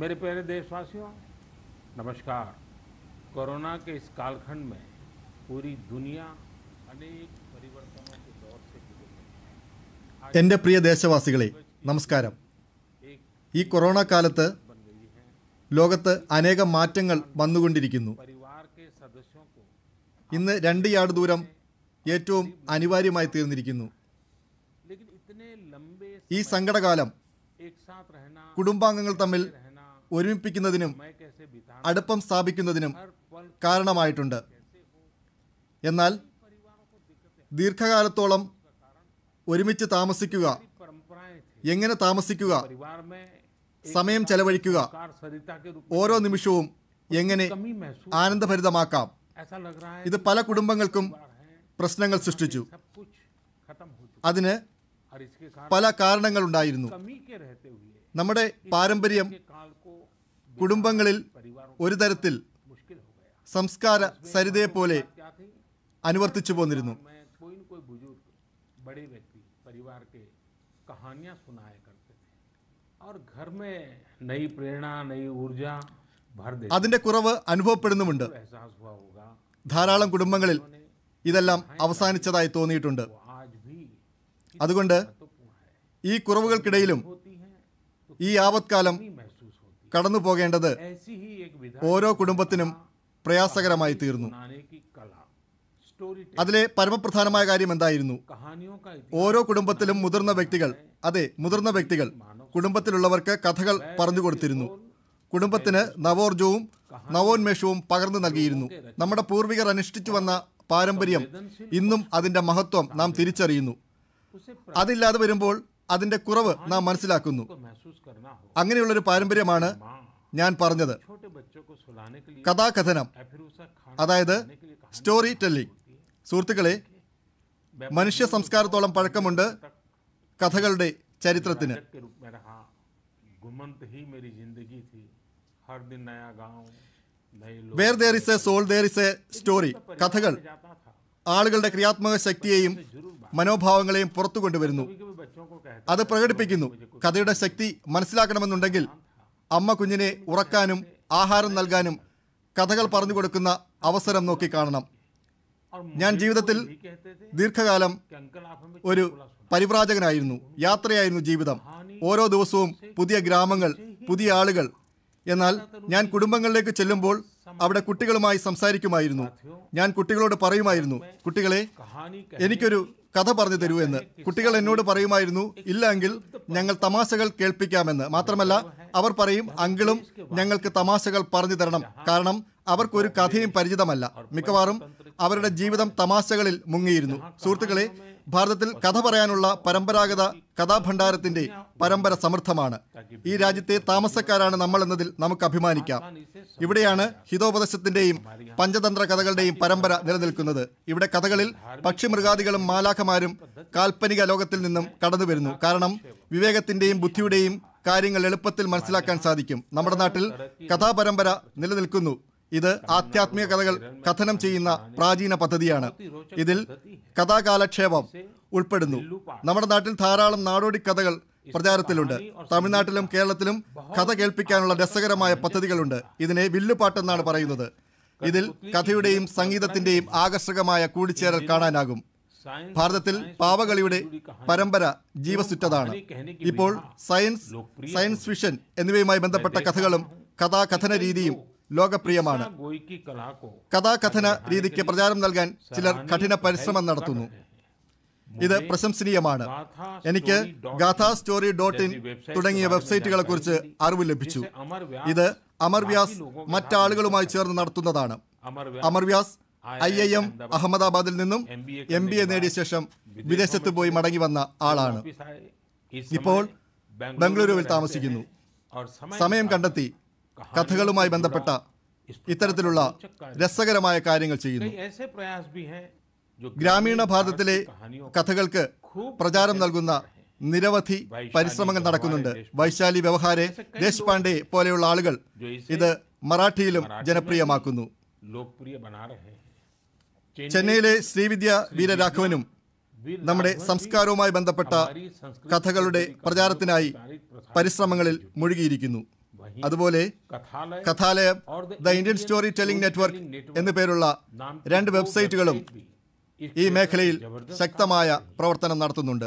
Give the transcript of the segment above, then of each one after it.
मेरे प्यारे देशवासियों नमस्कार कोरोना के इस कालखंड में पूरी दुनिया अनेक परिवर्तनों के दौर से गुजर എൻ്റെ പ്രിയ ദേശവാസികളെ നമസ്കാരം ഈ കൊറോണ കാലത്ത് ലോകത്ത് അനേകം മാറ്റങ്ങൾ വന്നുകൊണ്ടിരിക്കുന്നു ഇന്ന് രണ്ട് യാർഡ് ദൂരം ഏറ്റവും അനിവാര്യമായി തീർന്നിരിക്കുന്നു ഈ സങ്കടകാലം കുടുംബാംഗങ്ങൾ തമ്മിൽ ഒരുമിപ്പിക്കുന്നതിനും അടുപ്പം സ്ഥാപിക്കുന്നതിനും കാരണമായിട്ടുണ്ട് എന്നാൽ ദീർഘകാലത്തോളം ഒരുമിച്ച് താമസിക്കുക എങ്ങനെ താമസിക്കുക സമയം ചെലവഴിക്കുക ഓരോ നിമിഷവും എങ്ങനെ ആനന്ദഭരിതമാക്കാം ഇത് പല കുടുംബങ്ങൾക്കും പ്രശ്നങ്ങൾ സൃഷ്ടിച്ചു അതിന് പല കാരണങ്ങളുണ്ടായിരുന്നു നമ്മുടെ പാരമ്പര്യം കുടുംബങ്ങളിൽ ഒരു തരത്തിൽ സംസ്കാര പോലെ അനുവർത്തിച്ചു പോന്നിരുന്നു അതിന്റെ കുറവ് അനുഭവപ്പെടുന്നുമുണ്ട് ധാരാളം കുടുംബങ്ങളിൽ ഇതെല്ലാം അവസാനിച്ചതായി തോന്നിയിട്ടുണ്ട് അതുകൊണ്ട് ഈ കുറവുകൾക്കിടയിലും ഈ ആപത്കാലം കടന്നു പോകേണ്ടത് ഓരോ കുടുംബത്തിനും പ്രയാസകരമായി തീർന്നു അതിലെ പരമപ്രധാനമായ കാര്യം എന്തായിരുന്നു ഓരോ കുടുംബത്തിലും മുതിർന്ന വ്യക്തികൾ അതെ മുതിർന്ന വ്യക്തികൾ കുടുംബത്തിലുള്ളവർക്ക് കഥകൾ പറഞ്ഞു കൊടുത്തിരുന്നു കുടുംബത്തിന് നവോർജവും നവോന്മേഷവും പകർന്നു നൽകിയിരുന്നു നമ്മുടെ പൂർവികർ അനുഷ്ഠിച്ചു വന്ന പാരമ്പര്യം ഇന്നും അതിന്റെ മഹത്വം നാം തിരിച്ചറിയുന്നു അതില്ലാതെ വരുമ്പോൾ അതിന്റെ കുറവ് നാം മനസ്സിലാക്കുന്നു ഒരു പാരമ്പര്യമാണ് ഞാൻ പറഞ്ഞത് കഥാകഥനം അതായത് സ്റ്റോറി ടെല്ലിംഗ് സുഹൃത്തുക്കളെ മനുഷ്യ സംസ്കാരത്തോളം പഴക്കമുണ്ട് കഥകളുടെ ചരിത്രത്തിന് where there is a soul there is a story കഥകൾ ആളുകളുടെ ക്രിയാത്മക ശക്തിയെയും മനോഭാവങ്ങളെയും പുറത്തു കൊണ്ടുവരുന്നു അത് പ്രകടിപ്പിക്കുന്നു കഥയുടെ ശക്തി മനസ്സിലാക്കണമെന്നുണ്ടെങ്കിൽ അമ്മ കുഞ്ഞിനെ ഉറക്കാനും ആഹാരം നൽകാനും കഥകൾ പറഞ്ഞു കൊടുക്കുന്ന അവസരം നോക്കി കാണണം ഞാൻ ജീവിതത്തിൽ ദീർഘകാലം ഒരു പരിവ്രാജകനായിരുന്നു യാത്രയായിരുന്നു ജീവിതം ഓരോ ദിവസവും പുതിയ ഗ്രാമങ്ങൾ പുതിയ ആളുകൾ എന്നാൽ ഞാൻ കുടുംബങ്ങളിലേക്ക് ചെല്ലുമ്പോൾ അവിടെ കുട്ടികളുമായി സംസാരിക്കുമായിരുന്നു ഞാൻ കുട്ടികളോട് പറയുമായിരുന്നു കുട്ടികളെ എനിക്കൊരു കഥ പറഞ്ഞു തരൂ എന്ന് കുട്ടികൾ എന്നോട് പറയുമായിരുന്നു ഇല്ല എങ്കിൽ ഞങ്ങൾ തമാശകൾ കേൾപ്പിക്കാമെന്ന് മാത്രമല്ല അവർ പറയും അങ്കിളും ഞങ്ങൾക്ക് തമാശകൾ പറഞ്ഞു തരണം കാരണം അവർക്കൊരു കഥയും പരിചിതമല്ല മിക്കവാറും അവരുടെ ജീവിതം തമാശകളിൽ മുങ്ങിയിരുന്നു സുഹൃത്തുക്കളെ ഭാരതത്തിൽ കഥ പറയാനുള്ള പരമ്പരാഗത കഥാഭണ്ഡാരത്തിന്റെ പരമ്പര സമൃദ്ധമാണ് ഈ രാജ്യത്തെ താമസക്കാരാണ് നമ്മൾ എന്നതിൽ നമുക്ക് അഭിമാനിക്കാം ഇവിടെയാണ് ഹിതോപദേശത്തിന്റെയും പഞ്ചതന്ത്ര കഥകളുടെയും പരമ്പര നിലനിൽക്കുന്നത് ഇവിടെ കഥകളിൽ പക്ഷിമൃഗാദികളും മാലാഖമാരും കാൽപ്പനിക ലോകത്തിൽ നിന്നും കടന്നു വരുന്നു കാരണം വിവേകത്തിന്റെയും ബുദ്ധിയുടെയും കാര്യങ്ങൾ എളുപ്പത്തിൽ മനസ്സിലാക്കാൻ സാധിക്കും നമ്മുടെ നാട്ടിൽ കഥാപരമ്പര നിലനിൽക്കുന്നു ഇത് ആധ്യാത്മിക കഥകൾ കഥനം ചെയ്യുന്ന പ്രാചീന പദ്ധതിയാണ് ഇതിൽ കഥാകാലക്ഷേപം ഉൾപ്പെടുന്നു നമ്മുടെ നാട്ടിൽ ധാരാളം നാടോടി കഥകൾ പ്രചാരത്തിലുണ്ട് തമിഴ്നാട്ടിലും കേരളത്തിലും കഥ കേൾപ്പിക്കാനുള്ള രസകരമായ പദ്ധതികളുണ്ട് ഇതിനെ വില്ലുപാട്ടെന്നാണ് പറയുന്നത് ഇതിൽ കഥയുടെയും സംഗീതത്തിന്റെയും ആകർഷകമായ കൂടിച്ചേരൽ കാണാനാകും ഭാരതത്തിൽ പാവകളിയുടെ പരമ്പര ജീവസുറ്റതാണ് ഇപ്പോൾ സയൻസ് സയൻസ് ഫിഷൻ എന്നിവയുമായി ബന്ധപ്പെട്ട കഥകളും കഥാകഥന രീതിയും ലോകപ്രിയമാണ് കഥാകഥന രീതിക്ക് പ്രചാരം നൽകാൻ ചിലർ കഠിന പരിശ്രമം നടത്തുന്നു ഇത് പ്രശംസനീയമാണ് എനിക്ക് ഗാഥ സ്റ്റോറി ഡോട്ട് ഇൻ തുടങ്ങിയ വെബ്സൈറ്റുകളെ കുറിച്ച് അറിവ് ലഭിച്ചു ഇത് അമർ വ്യാസ് മറ്റാളുകളുമായി ചേർന്ന് നടത്തുന്നതാണ് Amar Vyas I I M അഹമ്മദാബാദിൽ നിന്നും എം ബി എ നേടിയ ശേഷം വിദേശത്ത് പോയി മടങ്ങി വന്ന ആളാണ് ഇപ്പോൾ ബംഗളൂരുവിൽ താമസിക്കുന്നു സമയം കണ്ടെത്തി കഥകളുമായി ബന്ധപ്പെട്ട ഇത്തരത്തിലുള്ള രസകരമായ കാര്യങ്ങൾ ചെയ്യുന്നു ഗ്രാമീണ ഭാരതത്തിലെ കഥകൾക്ക് പ്രചാരം നൽകുന്ന നിരവധി പരിശ്രമങ്ങൾ നടക്കുന്നുണ്ട് വൈശാലി വ്യവഹാരെ ദേശ്പാണ്ഡെ പോലെയുള്ള ആളുകൾ ഇത് മറാഠിയിലും ജനപ്രിയമാക്കുന്നു ചെന്നൈയിലെ ശ്രീവിദ്യ വീരരാഘവനും നമ്മുടെ സംസ്കാരവുമായി ബന്ധപ്പെട്ട കഥകളുടെ പ്രചാരത്തിനായി പരിശ്രമങ്ങളിൽ മുഴുകിയിരിക്കുന്നു അതുപോലെ Kathalayam the Indian story telling network എന്നുപേരുള്ള പേരുള്ള രണ്ട് വെബ്സൈറ്റുകളും ഈ മേഖലയിൽ ശക്തമായ പ്രവർത്തനം നടത്തുന്നുണ്ട്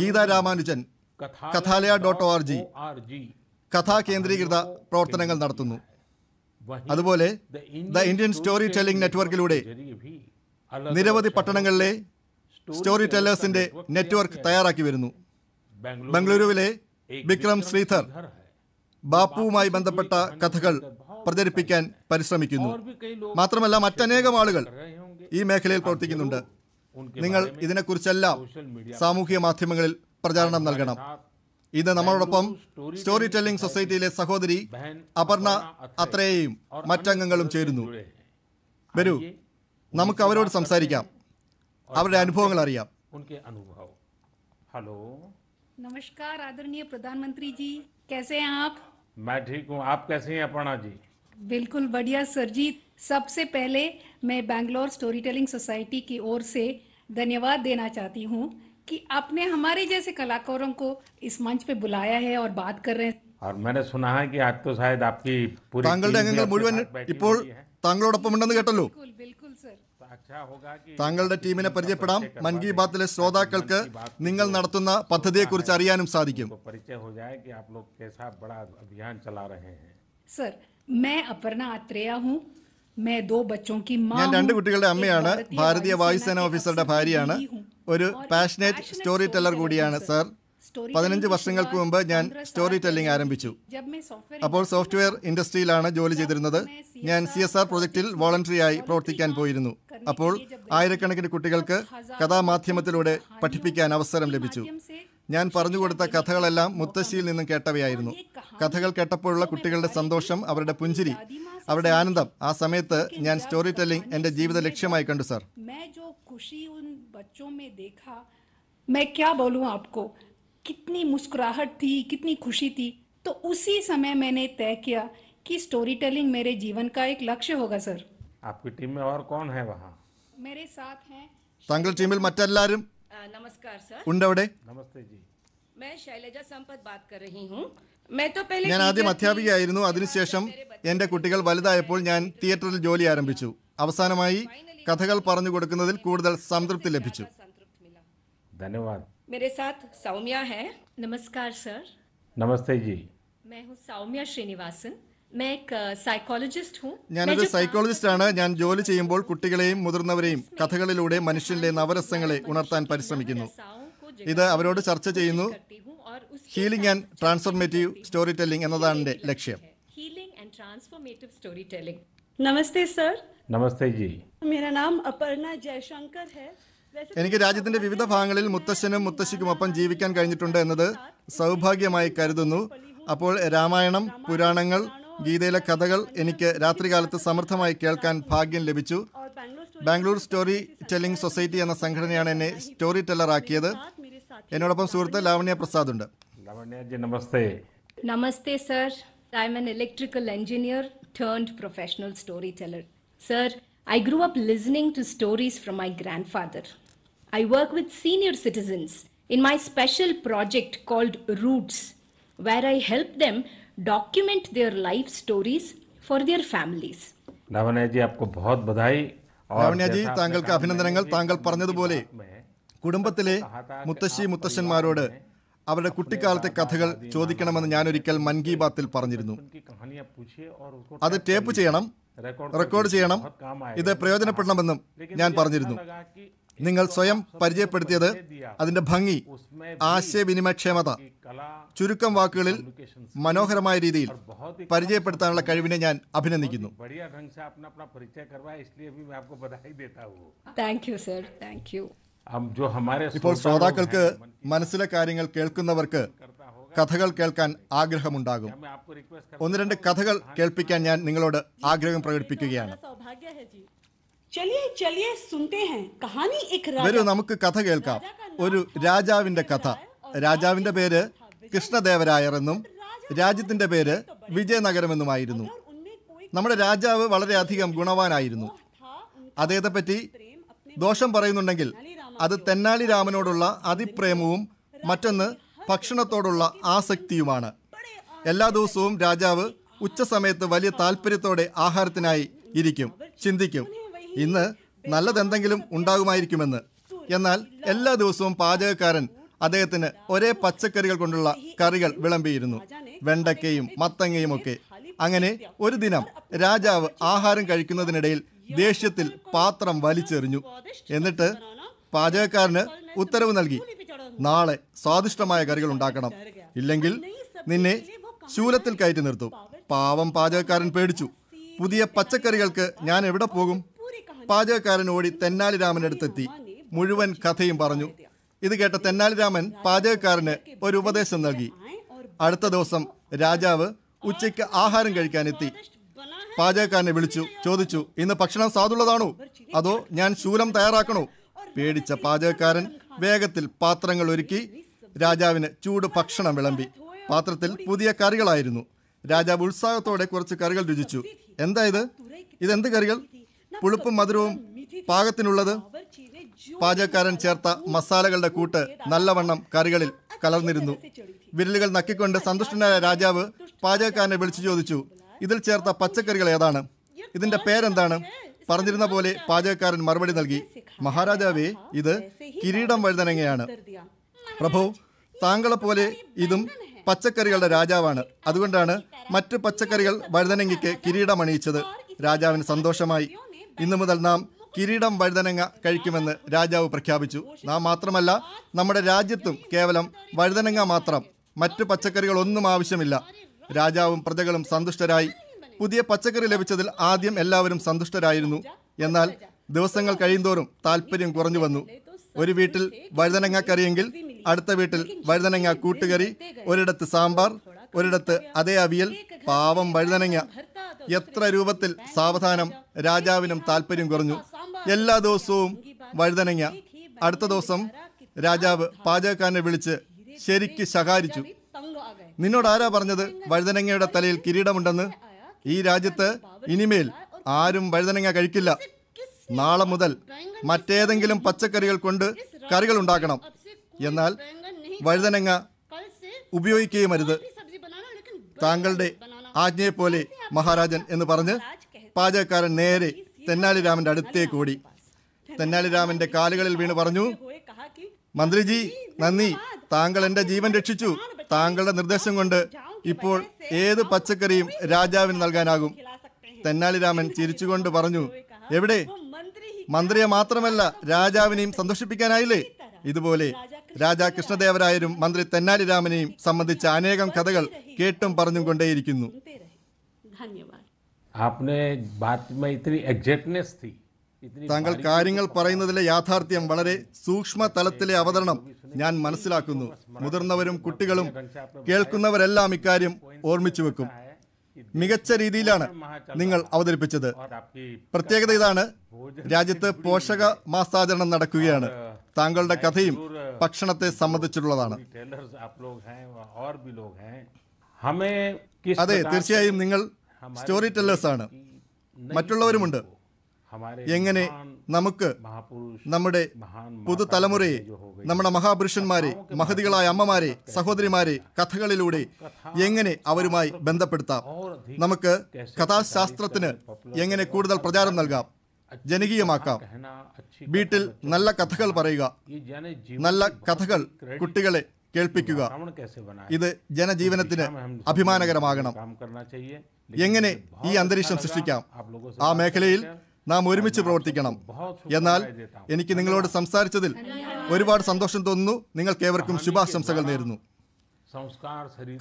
Geeta Ramanujan Kathalaya dot O R G കഥാ കേന്ദ്രീകൃത പ്രവർത്തനങ്ങൾ നടത്തുന്നു അതുപോലെ ദ ഇന്ത്യൻ സ്റ്റോറി ടെല്ലിംഗ് നെറ്റ്വർക്കിലൂടെ നിരവധി പട്ടണങ്ങളിലെ സ്റ്റോറി ടെല്ലേഴ്സിന്റെ നെറ്റ്വർക്ക് തയ്യാറാക്കി വരുന്നു ബംഗളൂരുവിലെ വിക്രം ശ്രീധർ ബാപ്പുവുമായി ബന്ധപ്പെട്ട കഥകൾ പ്രചരിപ്പിക്കാൻ പരിശ്രമിക്കുന്നു മാത്രമല്ല മറ്റനേകം ആളുകൾ ഈ മേഖലയിൽ പ്രവർത്തിക്കുന്നുണ്ട് നിങ്ങൾ ഇതിനെക്കുറിച്ചെല്ലാം സാമൂഹിക മാധ്യമങ്ങളിൽ പ്രചാരണം നൽകണം ഇത് നമ്മളോടൊപ്പം സ്റ്റോറി ടെല്ലിംഗ് സൊസൈറ്റിയിലെ സഹോദരി അപർണ അത്രയെയും മറ്റംഗങ്ങളും ചേരുന്നു വരൂ നമുക്ക് അവരോട് സംസാരിക്കാം അവരുടെ അനുഭവങ്ങൾ അറിയാം ഹലോ നമസ്കാർ ആദരണീയ പ്രധാനമന്ത്രി ജി कैसे हैं मैं ठीक हूँ आप कैसे हैं अपर्णा जी बिल्कुल बढ़िया सर जी सबसे पहले मैं बैंगलोर स्टोरी टेलिंग सोसाइटी की ओर से धन्यवाद देना चाहती हूँ कि आपने हमारे जैसे कलाकारों को इस मंच पे बुलाया है और बात कर रहे हैं और मैंने सुना है कि आज तो शायद आपकी पूरी बिल्कुल താങ്കളുടെ ടീമിനെ പരിചയപ്പെടാം മൻ കി ബാത്തിലെ ശ്രോതാക്കൾക്ക് നിങ്ങൾ നടത്തുന്ന പദ്ധതിയെ കുറിച്ച് അറിയാനും സാധിക്കും സർ അപർണ ആത്രേയ ഹൂ ഞാൻ രണ്ട് കുട്ടികളുടെ അമ്മയാണ് ഭാരതീയ വായുസേന ഓഫീസറുടെ ഭാര്യയാണ് ഒരു പാഷനേറ്റ് സ്റ്റോറി ടെല്ലർ കൂടിയാണ് സർ പതിനഞ്ച് വർഷങ്ങൾക്ക് മുമ്പ് ഞാൻ സ്റ്റോറി ടെല്ലിംഗ് ആരംഭിച്ചു അപ്പോൾ സോഫ്റ്റ്വെയർ ഇൻഡസ്ട്രിയിലാണ് ജോലി ചെയ്തിരുന്നത് ഞാൻ സി എസ് ആർ പ്രൊജക്ടിൽ വോളണ്ടറിയായി പ്രവർത്തിക്കാൻ പോയിരുന്നു അപ്പോൾ ആയിരക്കണക്കിന് കുട്ടികൾക്ക് കഥാമാധ്യമത്തിലൂടെ പഠിപ്പിക്കാൻ അവസരം ലഭിച്ചു ഞാൻ പറഞ്ഞു കൊടുത്ത കഥകളെല്ലാം മുത്തശ്ശിയിൽ നിന്നും കേട്ടവയായിരുന്നു കഥകൾ കേട്ടപ്പോഴുള്ള കുട്ടികളുടെ സന്തോഷം അവരുടെ പുഞ്ചിരി അവരുടെ ആനന്ദം ആ സമയത്ത് ഞാൻ സ്റ്റോറി ടെല്ലിംഗ് എന്റെ ജീവിത ലക്ഷ്യമായി കണ്ടു സാർ मैं क्या മേരെ आपको कितनी मुस्कुराहट थी कितनी खुशी थी तो उसी समय मैंने तय किया कि स्टोरी टेलिंग मेरे जीवन का एक लक्ष्य होगा सर आपकी टीम में और कौन है वहाँ मेरे साथ हैं താങ്കൾ ടീമിൽ മറ്റെല്ലാവരും आ, नमस्कार सर ഉണ്ടവിടെ नमस्ते जी मैं शैलजा संपत बात कर रही हूँ मैं तो पहले ഞാൻ ആദ്യം അധ്യാപികയായിരുന്നു അതിനുശേഷം എൻ്റെ കുട്ടികൾ വലുതായപ്പോൾ ഞാൻ തിയേറ്ററിൽ ജോലി ആരംഭിച്ചു അവസാനമായി കഥകൾ പറഞ്ഞു കൊടുക്കുന്നതിൽ കൂടുതൽ സംതൃപ്തി ലഭിച്ചു സൗമ്യ संतृप्त धन्यवाद मेरे साथ सौम्या है नमस्कार सर नमस्ते जी मैं सौम्या श्रीनिवासन ഞാനൊരു സൈക്കോളജിസ്റ്റ് ആണ് ഞാൻ ജോലി ചെയ്യുമ്പോൾ കുട്ടികളെയും മുതിർന്നവരെയും കഥകളിലൂടെ മനുഷ്യന്റെ നവരസങ്ങളെ ഉണർത്താൻ പരിശ്രമിക്കുന്നു ഇത് അവരോട് ചർച്ച ചെയ്യുന്നു healing and transformative story telling എന്നതാണ് എന്റെ ലക്ഷ്യം എനിക്ക് രാജ്യത്തിന്റെ വിവിധ ഭാഗങ്ങളിൽ മുത്തശ്ശനും മുത്തശ്ശിക്കുമൊപ്പം ജീവിക്കാൻ കഴിഞ്ഞിട്ടുണ്ട് എന്നത് സൗഭാഗ്യമായി കരുതുന്നു അപ്പോൾ രാമായണം പുരാണങ്ങൾ ഗീതയിലെ കഥകൾ എനിക്ക് രാത്രികാലത്ത് സമർത്ഥമായി കേൾക്കാൻ ഭാഗ്യം ലഭിച്ചു ബാംഗ്ലൂർ സ്റ്റോറി ടെല്ലിംഗ് സൊസൈറ്റി എന്ന സംഘടനയാണ് എന്നെ സ്റ്റോറി ടെല്ലർ ആക്കിയത് എന്നോടൊപ്പം സുഹൃത്ത് ലാവണ്യ പ്രസാദ് ഉണ്ട് namaste namaste sir I am an electrical engineer turned professional story teller sir I grew up listening to stories from my grandfather I work with senior citizens in my special project called roots where I help them document their life stories for their families. Lavanya ji आपको बहुत बधाई ലാവണ്യ G താങ്കൾക്ക് അഭിനന്ദനങ്ങൾ താങ്കൾ പറഞ്ഞതുപോലെ കുടുംബത്തിലെ മുത്തശ്ശി മുത്തശ്ശന്മാരോട് അവരുടെ കുട്ടിക്കാലത്തെ കഥകൾ ചോദിക്കണമെന്ന് ഞാൻ ഒരിക്കൽ മൻ കി ബാത്തിൽ പറഞ്ഞിരുന്നു അത് ടേപ്പ് ചെയ്യണം റെക്കോർഡ് ചെയ്യണം ഇത് പ്രയോജനപ്പെടണമെന്നും ഞാൻ പറഞ്ഞിരുന്നു നിങ്ങൾ സ്വയം പരിചയപ്പെടുത്തിയത് അതിൻ്റെ ഭംഗി ആശയവിനിമയക്ഷമത ചുരുക്കം വാക്കുകളിൽ മനോഹരമായ രീതിയിൽ പരിചയപ്പെടുത്താനുള്ള കഴിവിനെ ഞാൻ അഭിനന്ദിക്കുന്നു ഇപ്പോൾ ശ്രോതാക്കൾക്ക് മനസ്സിലെ കാര്യങ്ങൾ കേൾക്കുന്നവർക്ക് കഥകൾ കേൾക്കാൻ ആഗ്രഹമുണ്ടാകും ഒന്ന് രണ്ട് കഥകൾ കേൾപ്പിക്കാൻ ഞാൻ നിങ്ങളോട് ആഗ്രഹം പ്രകടിപ്പിക്കുകയാണ് വരൂ നമുക്ക് കഥ കേൾക്കാം ഒരു രാജാവിന്റെ കഥ രാജാവിന്റെ പേര് കൃഷ്ണദേവരായർ എന്നും രാജ്യത്തിൻ്റെ പേര് വിജയനഗരമെന്നുമായിരുന്നു നമ്മുടെ രാജാവ് വളരെയധികം ഗുണവാനായിരുന്നു അദ്ദേഹത്തെപ്പറ്റി ദോഷം പറയുന്നുണ്ടെങ്കിൽ അത് തെന്നാലി രാമനോടുള്ള അതിപ്രേമവും മറ്റൊന്ന് ഭക്ഷണത്തോടുള്ള ആസക്തിയുമാണ് എല്ലാ ദിവസവും രാജാവ് ഉച്ചസമയത്ത് വലിയ താല്പര്യത്തോടെ ആഹാരത്തിനായി ഇരിക്കും ചിന്തിക്കും ഇന്ന് നല്ലതെന്തെങ്കിലും ഉണ്ടാകുമായിരിക്കുമെന്ന് എന്നാൽ എല്ലാ ദിവസവും പാചകക്കാരൻ അദ്ദേഹത്തിന് ഒരേ പച്ചക്കറികൾ കൊണ്ടുള്ള കറികൾ വിളമ്പിയിരുന്നു വെണ്ടക്കയും മത്തങ്ങയും ഒക്കെ അങ്ങനെ ഒരു ദിനം രാജാവ് ആഹാരം കഴിക്കുന്നതിനിടയിൽ ദേഷ്യത്തിൽ പാത്രം വലിച്ചെറിഞ്ഞു എന്നിട്ട് പാചകക്കാരന് ഉത്തരവ് നൽകി നാളെ സ്വാദിഷ്ടമായ കറികൾ ഉണ്ടാക്കണം ഇല്ലെങ്കിൽ നിന്നെ ശൂലത്തിൽ കയറ്റി നിർത്തും പാവം പാചകക്കാരൻ പേടിച്ചു പുതിയ പച്ചക്കറികൾക്ക് ഞാൻ എവിടെ പോകും പാചകക്കാരൻ ഓടി തെന്നാലി രാമനടുത്തെത്തി മുഴുവൻ കഥയും പറഞ്ഞു ഇത് കേട്ട തെന്നാലിരാമൻ പാചകക്കാരന് ഒരു ഉപദേശം നൽകി അടുത്ത ദിവസം രാജാവ് ഉച്ചയ്ക്ക് ആഹാരം കഴിക്കാനെത്തി പാചകക്കാരനെ വിളിച്ചു ചോദിച്ചു ഇന്ന് ഭക്ഷണം സാധുള്ളതാണോ അതോ ഞാൻ ശൂലം തയ്യാറാക്കണോ പേടിച്ച പാചകക്കാരൻ വേഗത്തിൽ പാത്രങ്ങൾ ഒരുക്കി രാജാവിന് ചൂട് ഭക്ഷണം വിളമ്പി പാത്രത്തിൽ പുതിയ കറികളായിരുന്നു രാജാവ് ഉത്സാഹത്തോടെ കുറച്ച് കറികൾ രുചിച്ചു എന്താ ഇത് ഇതെന്ത് കറികൾ പുളിപ്പും മധുരവും പാകത്തിനുള്ളത് പാചകക്കാരൻ ചേർത്ത മസാലകളുടെ കൂട്ട് നല്ലവണ്ണം കറികളിൽ കലർന്നിരുന്നു വിരലുകൾ നക്കിക്കൊണ്ട് സന്തുഷ്ടനായ രാജാവ് പാചകക്കാരനെ വിളിച്ചു ചോദിച്ചു ഇതിൽ ചേർത്ത പച്ചക്കറികൾ ഏതാണ് ഇതിന്റെ പേരെന്താണ് പറഞ്ഞിരുന്ന പോലെ പാചകക്കാരൻ മറുപടി നൽകി മഹാരാജാവേ ഇത് കിരീടം വഴുതനങ്ങയാണ് പ്രഭു താങ്കളെ പോലെ ഇതും പച്ചക്കറികളുടെ രാജാവാണ് അതുകൊണ്ടാണ് മറ്റു പച്ചക്കറികൾ വഴുതനങ്ങയ്ക്ക് കിരീടമണിയിച്ചത് രാജാവിന് സന്തോഷമായി ഇന്നു മുതൽ നാം കിരീടം വഴുതനങ്ങ കഴിക്കുമെന്ന് രാജാവ് പ്രഖ്യാപിച്ചു നാം മാത്രമല്ല നമ്മുടെ രാജ്യത്തും കേവലം വഴുതനങ്ങ മാത്രം മറ്റു പച്ചക്കറികളൊന്നും ആവശ്യമില്ല രാജാവും പ്രജകളും സന്തുഷ്ടരായി പുതിയ പച്ചക്കറി ലഭിച്ചതിൽ ആദ്യം എല്ലാവരും സന്തുഷ്ടരായിരുന്നു എന്നാൽ ദിവസങ്ങൾ കഴിയുന്തോറും താല്പര്യം കുറഞ്ഞു വന്നു ഒരു വീട്ടിൽ വഴുതനങ്ങ കറിയെങ്കിൽ അടുത്ത വീട്ടിൽ വഴുതനങ്ങ കൂട്ടുകറി ഒരിടത്ത് സാമ്പാർ ഒരിടത്ത് അതേ അവിയൽ പാവം വഴുതനങ്ങ എത്ര രൂപത്തിൽ സാവധാനം രാജാവിനും താല്പര്യം കുറഞ്ഞു എല്ലാ ദിവസവും വഴുതനങ്ങ അടുത്ത ദിവസം രാജാവ് പാചകക്കാരനെ വിളിച്ച് ശരിക്ക് ശകാരിച്ചു നിന്നോട് ആരാ പറഞ്ഞത് വഴുതനങ്ങയുടെ തലയിൽ കിരീടമുണ്ടെന്ന് ഈ രാജ്യത്ത് ഇനിമേൽ ആരും വഴുതനങ്ങ കഴിക്കില്ല നാളെ മുതൽ മറ്റേതെങ്കിലും പച്ചക്കറികൾ കൊണ്ട് കറികൾ ഉണ്ടാക്കണം എന്നാൽ വഴുതനങ്ങ ഉപയോഗിക്കുകയും ഉപയോഗിക്കുകയുമരുത് താങ്കളുടെ ആജ്ഞയെ പോലെ മഹാരാജൻ എന്ന് പറഞ്ഞ് പാചകക്കാരൻ നേരെ തെന്നാലിരാമന്റെ അടുത്തേക്ക് ഓടി തെന്നാലിരാമന്റെ കാലുകളിൽ വീണ് പറഞ്ഞു മന്ത്രിജി നന്ദി താങ്കൾ എന്റെ ജീവൻ രക്ഷിച്ചു താങ്കളുടെ നിർദ്ദേശം കൊണ്ട് ഇപ്പോൾ ഏത് പച്ചക്കറിയും രാജാവിന് നൽകാനാകും തെന്നാലിരാമൻ ചിരിച്ചുകൊണ്ട് പറഞ്ഞു എവിടെ മന്ത്രിയെ മാത്രമല്ല രാജാവിനെയും സന്തോഷിപ്പിക്കാനായില്ലേ ഇതുപോലെ രാജാ കൃഷ്ണദേവരായരും മന്ത്രി തെന്നാലിരാമനെയും സംബന്ധിച്ച അനേകം കഥകൾ കേട്ടും പറഞ്ഞും കൊണ്ടേയിരിക്കുന്നു ധന്യവാദം आपने बात में इतनी एग्जैक्टनेस थी താങ്കൾ കാര്യങ്ങൾ പറയുന്നതിലെ യാഥാർത്ഥ്യം വളരെ സൂക്ഷ്മ തലത്തിലെ അവതരണം ഞാൻ മനസ്സിലാക്കുന്നു മുതിർന്നവരും കുട്ടികളും കേൾക്കുന്നവരെല്ലാം ഇക്കാര്യം ഓർമ്മിച്ചു വെക്കും മികച്ച രീതിയിലാണ് നിങ്ങൾ അവതരിപ്പിച്ചത് പ്രത്യേകത ഇതാണ് രാജ്യത്ത് പോഷക മാസാചരണം നടക്കുകയാണ് താങ്കളുടെ കഥയും ഭക്ഷണത്തെ സംബന്ധിച്ചിട്ടുള്ളതാണ് അതെ തീർച്ചയായും നിങ്ങൾ സ്റ്റോറി ടെല്ലേഴ്സാണ് മറ്റുള്ളവരുമുണ്ട് എങ്ങനെ നമുക്ക് നമ്മുടെ പുതുതലമുറയെ നമ്മുടെ മഹാപുരുഷന്മാരെ മഹതികളായ അമ്മമാരെ സഹോദരിമാരെ കഥകളിലൂടെ എങ്ങനെ അവരുമായി ബന്ധപ്പെടുത്താം നമുക്ക് കഥാശാസ്ത്രത്തിന് എങ്ങനെ കൂടുതൽ പ്രചാരം നൽകാം ജനകീയമാക്കാം വീട്ടിൽ നല്ല കഥകൾ പറയുക നല്ല കഥകൾ കുട്ടികളെ കേൾപ്പിക്കുക ഇത് ജനജീവനത്തിന് അഭിമാനകരമാകണം എങ്ങനെ ഈ അന്തരീക്ഷം സൃഷ്ടിക്കാം ആ മേഖലയിൽ നാം ഒരുമിച്ച് പ്രവർത്തിക്കണം എന്നാൽ എനിക്ക് നിങ്ങളോട് സംസാരിച്ചതിൽ ഒരുപാട് സന്തോഷം തോന്നുന്നു നിങ്ങൾക്കേവർക്കും ശുഭാശംസകൾ നേരുന്നു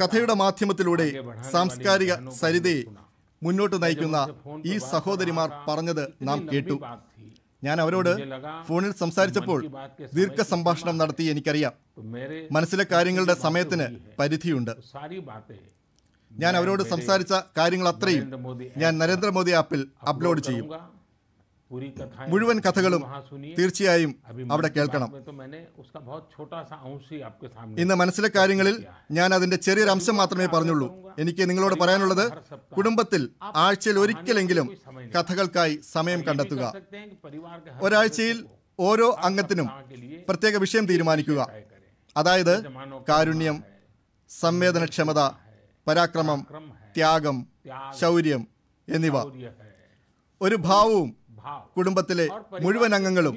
കഥയുടെ മാധ്യമത്തിലൂടെ സാംസ്കാരിക സരിതയെ മുന്നോട്ട് നയിക്കുന്ന ഈ സഹോദരിമാർ പറഞ്ഞത് നാം കേട്ടു ഞാൻ അവരോട് ഫോണിൽ സംസാരിച്ചപ്പോൾ ദീർഘ സംഭാഷണം നടത്തി എനിക്കറിയാം മനസ്സിലെ കാര്യങ്ങളുടെ സമയത്തിന് പരിധിയുണ്ട് ഞാൻ അവരോട് സംസാരിച്ച കാര്യങ്ങൾ അത്രയും ഞാൻ നരേന്ദ്രമോദി ആപ്പിൽ അപ്ലോഡ് ചെയ്യും മുഴുവൻ കഥകളും തീർച്ചയായും അവിടെ കേൾക്കണം ഇന്ന് മനസ്സിലെ കാര്യങ്ങളിൽ ഞാൻ അതിന്റെ ചെറിയൊരു അംശം മാത്രമേ പറഞ്ഞുള്ളൂ എനിക്ക് നിങ്ങളോട് പറയാനുള്ളത് കുടുംബത്തിൽ ആഴ്ചയിൽ ഒരിക്കലെങ്കിലും കഥകൾക്കായി സമയം കണ്ടെത്തുക ഒരാഴ്ചയിൽ ഓരോ അംഗത്തിനും പ്രത്യേക വിഷയം തീരുമാനിക്കുക അതായത് കാരുണ്യം സംവേദനക്ഷമത പരാക്രമം ത്യാഗം ശൗര്യം എന്നിവ ഒരു ഭാവവും കുടുംബത്തിലെ മുഴുവൻ അംഗങ്ങളും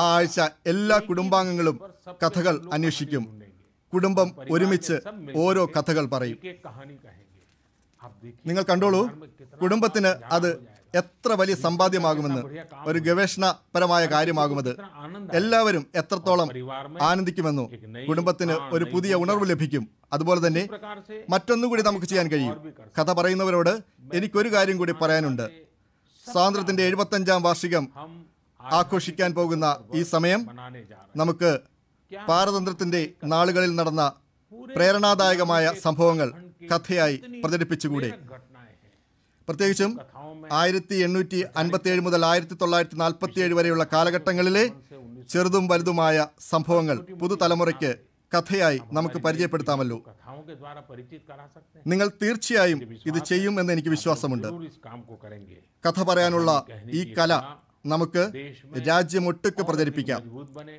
ആ ആഴ്ച എല്ലാ കുടുംബാംഗങ്ങളും കഥകൾ അന്വേഷിക്കും കുടുംബം ഒരുമിച്ച് ഓരോ കഥകൾ പറയും നിങ്ങൾ കണ്ടോളൂ കുടുംബത്തിന് അത് എത്ര വലിയ സമ്പാദ്യമാകുമെന്ന് ഒരു ഗവേഷണപരമായ കാര്യമാകുമത് എല്ലാവരും എത്രത്തോളം ആനന്ദിക്കുമെന്നു കുടുംബത്തിന് ഒരു പുതിയ ഉണർവ് ലഭിക്കും അതുപോലെ തന്നെ മറ്റൊന്നുകൂടി നമുക്ക് ചെയ്യാൻ കഴിയും കഥ പറയുന്നവരോട് എനിക്കൊരു കാര്യം കൂടി പറയാനുണ്ട് സ്വാതന്ത്ര്യത്തിന്റെ അഞ്ചാം വാർഷികം ആഘോഷിക്കാൻ പോകുന്ന ഈ സമയം നമുക്ക് പാരതന്ത്രത്തിന്റെ നാളുകളിൽ നടന്ന പ്രേരണാദായകമായ സംഭവങ്ങൾ കഥയായി പ്രചരിപ്പിച്ചുകൂടെ പ്രത്യേകിച്ചും ആയിരത്തി എണ്ണൂറ്റി ഏഴ് മുതൽ ആയിരത്തി തൊള്ളായിരത്തി ഏഴ് വരെയുള്ള കാലഘട്ടങ്ങളിലെ ചെറുതും വലുതുമായ സംഭവങ്ങൾ പുതുതലമുറയ്ക്ക് കഥയായി നമുക്ക് പരിചയപ്പെടുത്താമല്ലോ നിങ്ങൾ തീർച്ചയായും ഇത് ചെയ്യും എന്ന് എനിക്ക് വിശ്വാസമുണ്ട് കഥ പറയാനുള്ള ഈ കല നമുക്ക് രാജ്യമൊട്ടുക്ക് പ്രചരിപ്പിക്കാം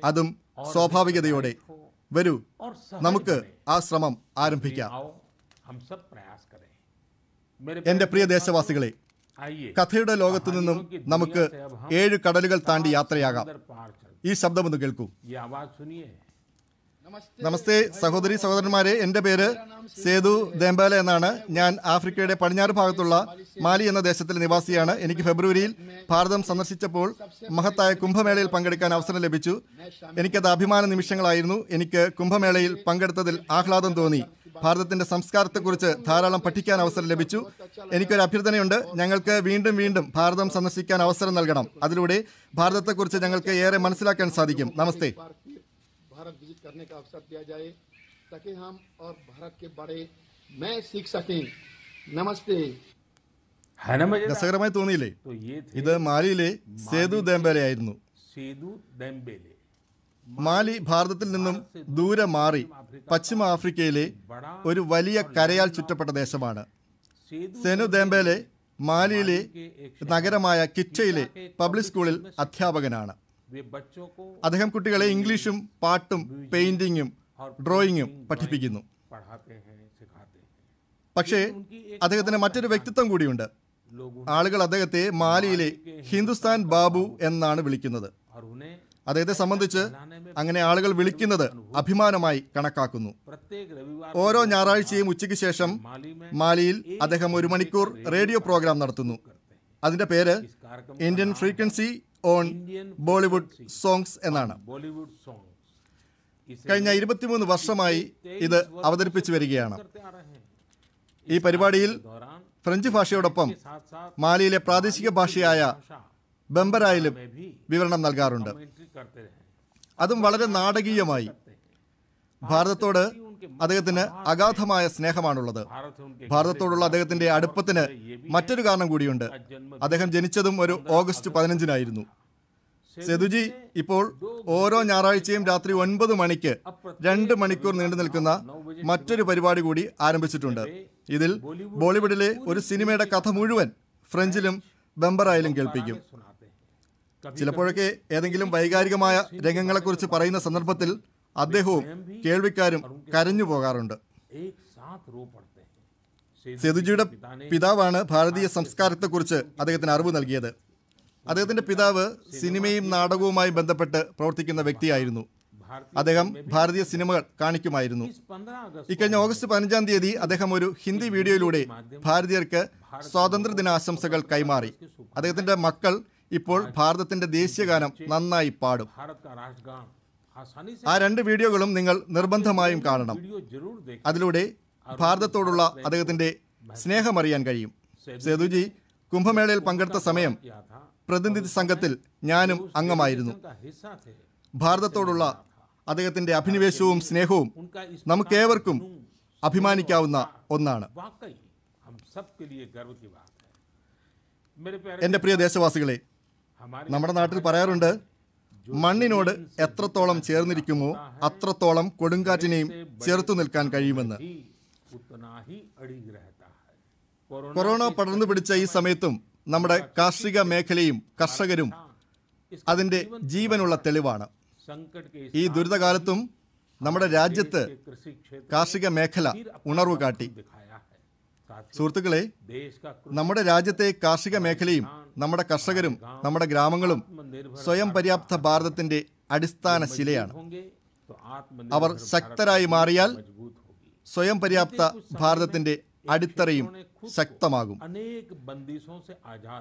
അതും സ്വാഭാവികതയോടെ വരൂ നമുക്ക് ആ ശ്രമം ആരംഭിക്കാം എന്റെ പ്രിയ ദേശവാസികളെ കഥയുടെ ലോകത്തു നിന്നും നമുക്ക് ഏഴ് കടലുകൾ താണ്ടി യാത്രയാകാം ഈ ശബ്ദമൊന്ന് കേൾക്കൂ നമസ്തേ സഹോദരി സഹോദരന്മാരെ എൻ്റെ പേര് സേതു ദേമ്പാല എന്നാണ് ഞാൻ ആഫ്രിക്കയുടെ പടിഞ്ഞാറ് ഭാഗത്തുള്ള മാലി എന്ന ദേശത്തിലെ നിവാസിയാണ് എനിക്ക് ഫെബ്രുവരിയിൽ ഭാരതം സന്ദർശിച്ചപ്പോൾ മഹത്തായ കുംഭമേളയിൽ പങ്കെടുക്കാൻ അവസരം ലഭിച്ചു എനിക്കത് അഭിമാന നിമിഷങ്ങളായിരുന്നു എനിക്ക് കുംഭമേളയിൽ പങ്കെടുത്തതിൽ ആഹ്ലാദം തോന്നി ഭാരതത്തിന്റെ സംസ്കാരത്തെക്കുറിച്ച് ധാരാളം പഠിക്കാൻ അവസരം ലഭിച്ചു എനിക്കൊരു അഭ്യർത്ഥനയുണ്ട് ഞങ്ങൾക്ക് വീണ്ടും വീണ്ടും ഭാരതം സന്ദർശിക്കാൻ അവസരം നൽകണം അതിലൂടെ ഭാരതത്തെക്കുറിച്ച് ഞങ്ങൾക്ക് ഏറെ മനസ്സിലാക്കാൻ സാധിക്കും നമസ്തേ भारत विजिट करने का अवसर दिया जाए ताकि हम और भारत के बड़े मैं सीख सकें नमस्ते രസകരമായി തോന്നിയില്ലേ ഇത് മാലിയിലെ സേതു ദേംബേലെ ആയിരുന്നു മാലി ഭാരതത്തിൽ നിന്നും ദൂരെ മാറി പശ്ചിമ ആഫ്രിക്കയിലെ ഒരു വലിയ കരയാൽ ചുറ്റപ്പെട്ട ദേശമാണ് സെനു ദേംബേലെ മാലിയിലെ നഗരമായ കിറ്റയിലെ പബ്ലിക് സ്കൂളിൽ അധ്യാപകനാണ് അദ്ദേഹം കുട്ടികളെ ഇംഗ്ലീഷും പാട്ടും പെയിന്റിങ്ങും ഡ്രോയിങ്ങും പഠിപ്പിക്കുന്നു പക്ഷേ അദ്ദേഹത്തിന് മറ്റൊരു വ്യക്തിത്വം കൂടിയുണ്ട് ആളുകൾ അദ്ദേഹത്തെ മാലിയിലെ ഹിന്ദുസ്ഥാൻ ബാബു എന്നാണ് വിളിക്കുന്നത് അദ്ദേഹത്തെ സംബന്ധിച്ച് അങ്ങനെ ആളുകൾ വിളിക്കുന്നത് അഭിമാനമായി കണക്കാക്കുന്നു ഓരോ ഞായറാഴ്ചയും ഉച്ചയ്ക്ക് ശേഷം മാലിയിൽ അദ്ദേഹം ഒരു മണിക്കൂർ റേഡിയോ പ്രോഗ്രാം നടത്തുന്നു അതിന്റെ പേര് Indian frequency on Bollywood songs എന്നാണ് കഴിഞ്ഞ ഇരുപത്തിമൂന്ന് വർഷമായി ഇത് അവതരിപ്പിച്ചു വരികയാണ് ഈ പരിപാടിയിൽ ഫ്രഞ്ച് ഭാഷയോടൊപ്പം മാലിയിലെ പ്രാദേശിക ഭാഷയായ ബെമ്പറായിലും വിവരണം നൽകാറുണ്ട് അതും വളരെ നാടകീയമായി ഭാരതത്തോട് അദ്ദേഹത്തിന് അഗാധമായ സ്നേഹമാണുള്ളത് ഭാരതത്തോടുള്ള അദ്ദേഹത്തിന്റെ അടുപ്പത്തിന് മറ്റൊരു കാരണം കൂടിയുണ്ട് അദ്ദേഹം ജനിച്ചതും ഒരു ഓഗസ്റ്റ് പതിനഞ്ചിനായിരുന്നു സെതുജി ഇപ്പോൾ ഓരോ ഞായറാഴ്ചയും രാത്രി ഒൻപത് മണിക്ക് രണ്ട് മണിക്കൂർ നീണ്ടു നിൽക്കുന്ന മറ്റൊരു പരിപാടി കൂടി ആരംഭിച്ചിട്ടുണ്ട് ഇതിൽ ബോളിവുഡിലെ ഒരു സിനിമയുടെ കഥ മുഴുവൻ ഫ്രഞ്ചിലും ബെമ്പറായാലും കേൾപ്പിക്കും ചിലപ്പോഴൊക്കെ ഏതെങ്കിലും വൈകാരികമായ രംഗങ്ങളെക്കുറിച്ച് പറയുന്ന സന്ദർഭത്തിൽ അദ്ദേഹവും കേൾവിക്കാരും കരഞ്ഞു പോകാറുണ്ട് സേതുജിയുടെ പിതാവാണ് ഭാരതീയ സംസ്കാരത്തെക്കുറിച്ച് അദ്ദേഹത്തിന് അറിവ് നൽകിയത് അദ്ദേഹത്തിന്റെ പിതാവ് സിനിമയും നാടകവുമായി ബന്ധപ്പെട്ട് പ്രവർത്തിക്കുന്ന വ്യക്തിയായിരുന്നു അദ്ദേഹം ഭാരതീയ സിനിമകൾ കാണിക്കുമായിരുന്നു ഇക്കഴിഞ്ഞ ഓഗസ്റ്റ് പതിനഞ്ചാം തീയതി അദ്ദേഹം ഒരു ഹിന്ദി വീഡിയോയിലൂടെ ഭാരതീയർക്ക് സ്വാതന്ത്ര്യദിനാശംസകൾ കൈമാറി അദ്ദേഹത്തിന്റെ മക്കൾ ഇപ്പോൾ ഭാരതത്തിന്റെ ദേശീയഗാനം നന്നായി പാടും ആ രണ്ട് വീഡിയോകളും നിങ്ങൾ നിർബന്ധമായും കാണണം അതിലൂടെ ഭാരതത്തോടുള്ള അദ്ദേഹത്തിൻ്റെ സ്നേഹമറിയാൻ കഴിയും സേതുജി കുംഭമേളയിൽ പങ്കെടുത്ത സമയം പ്രതിനിധി സംഘത്തിൽ ഞാനും അംഗമായിരുന്നു ഭാരതത്തോടുള്ള അദ്ദേഹത്തിൻ്റെ അഭിനിവേശവും സ്നേഹവും നമുക്കേവർക്കും അഭിമാനിക്കാവുന്ന ഒന്നാണ് എൻ്റെ പ്രിയ ദേശവാസികളെ നമ്മുടെ നാട്ടിൽ പറയാറുണ്ട് മണ്ണിനോട് എത്രത്തോളം ചേർന്നിരിക്കുമോ അത്രത്തോളം കൊടുങ്കാറ്റിനെയും ചെറുത്തു നിൽക്കാൻ കഴിയുമെന്ന് കൊറോണ പടർന്നു പിടിച്ച ഈ സമയത്തും നമ്മുടെ കാർഷിക മേഖലയും കർഷകരും അതിന്റെ ജീവനുള്ള തെളിവാണ് ഈ ദുരിതകാലത്തും നമ്മുടെ രാജ്യത്ത് കാർഷിക മേഖല ഉണർവ് കാട്ടി സുഹൃത്തുക്കളെ നമ്മുടെ രാജ്യത്തെ കാർഷിക മേഖലയും നമ്മുടെ കർഷകരും നമ്മുടെ ഗ്രാമങ്ങളും സ്വയം പര്യാപ്ത ഭാരതത്തിന്റെ അടിസ്ഥാന ശിലയാണ് അവർ ശക്തരായി മാറിയാൽ സ്വയം പര്യാപ്ത ഭാരതത്തിന്റെ അടിത്തറയും ശക്തമാകും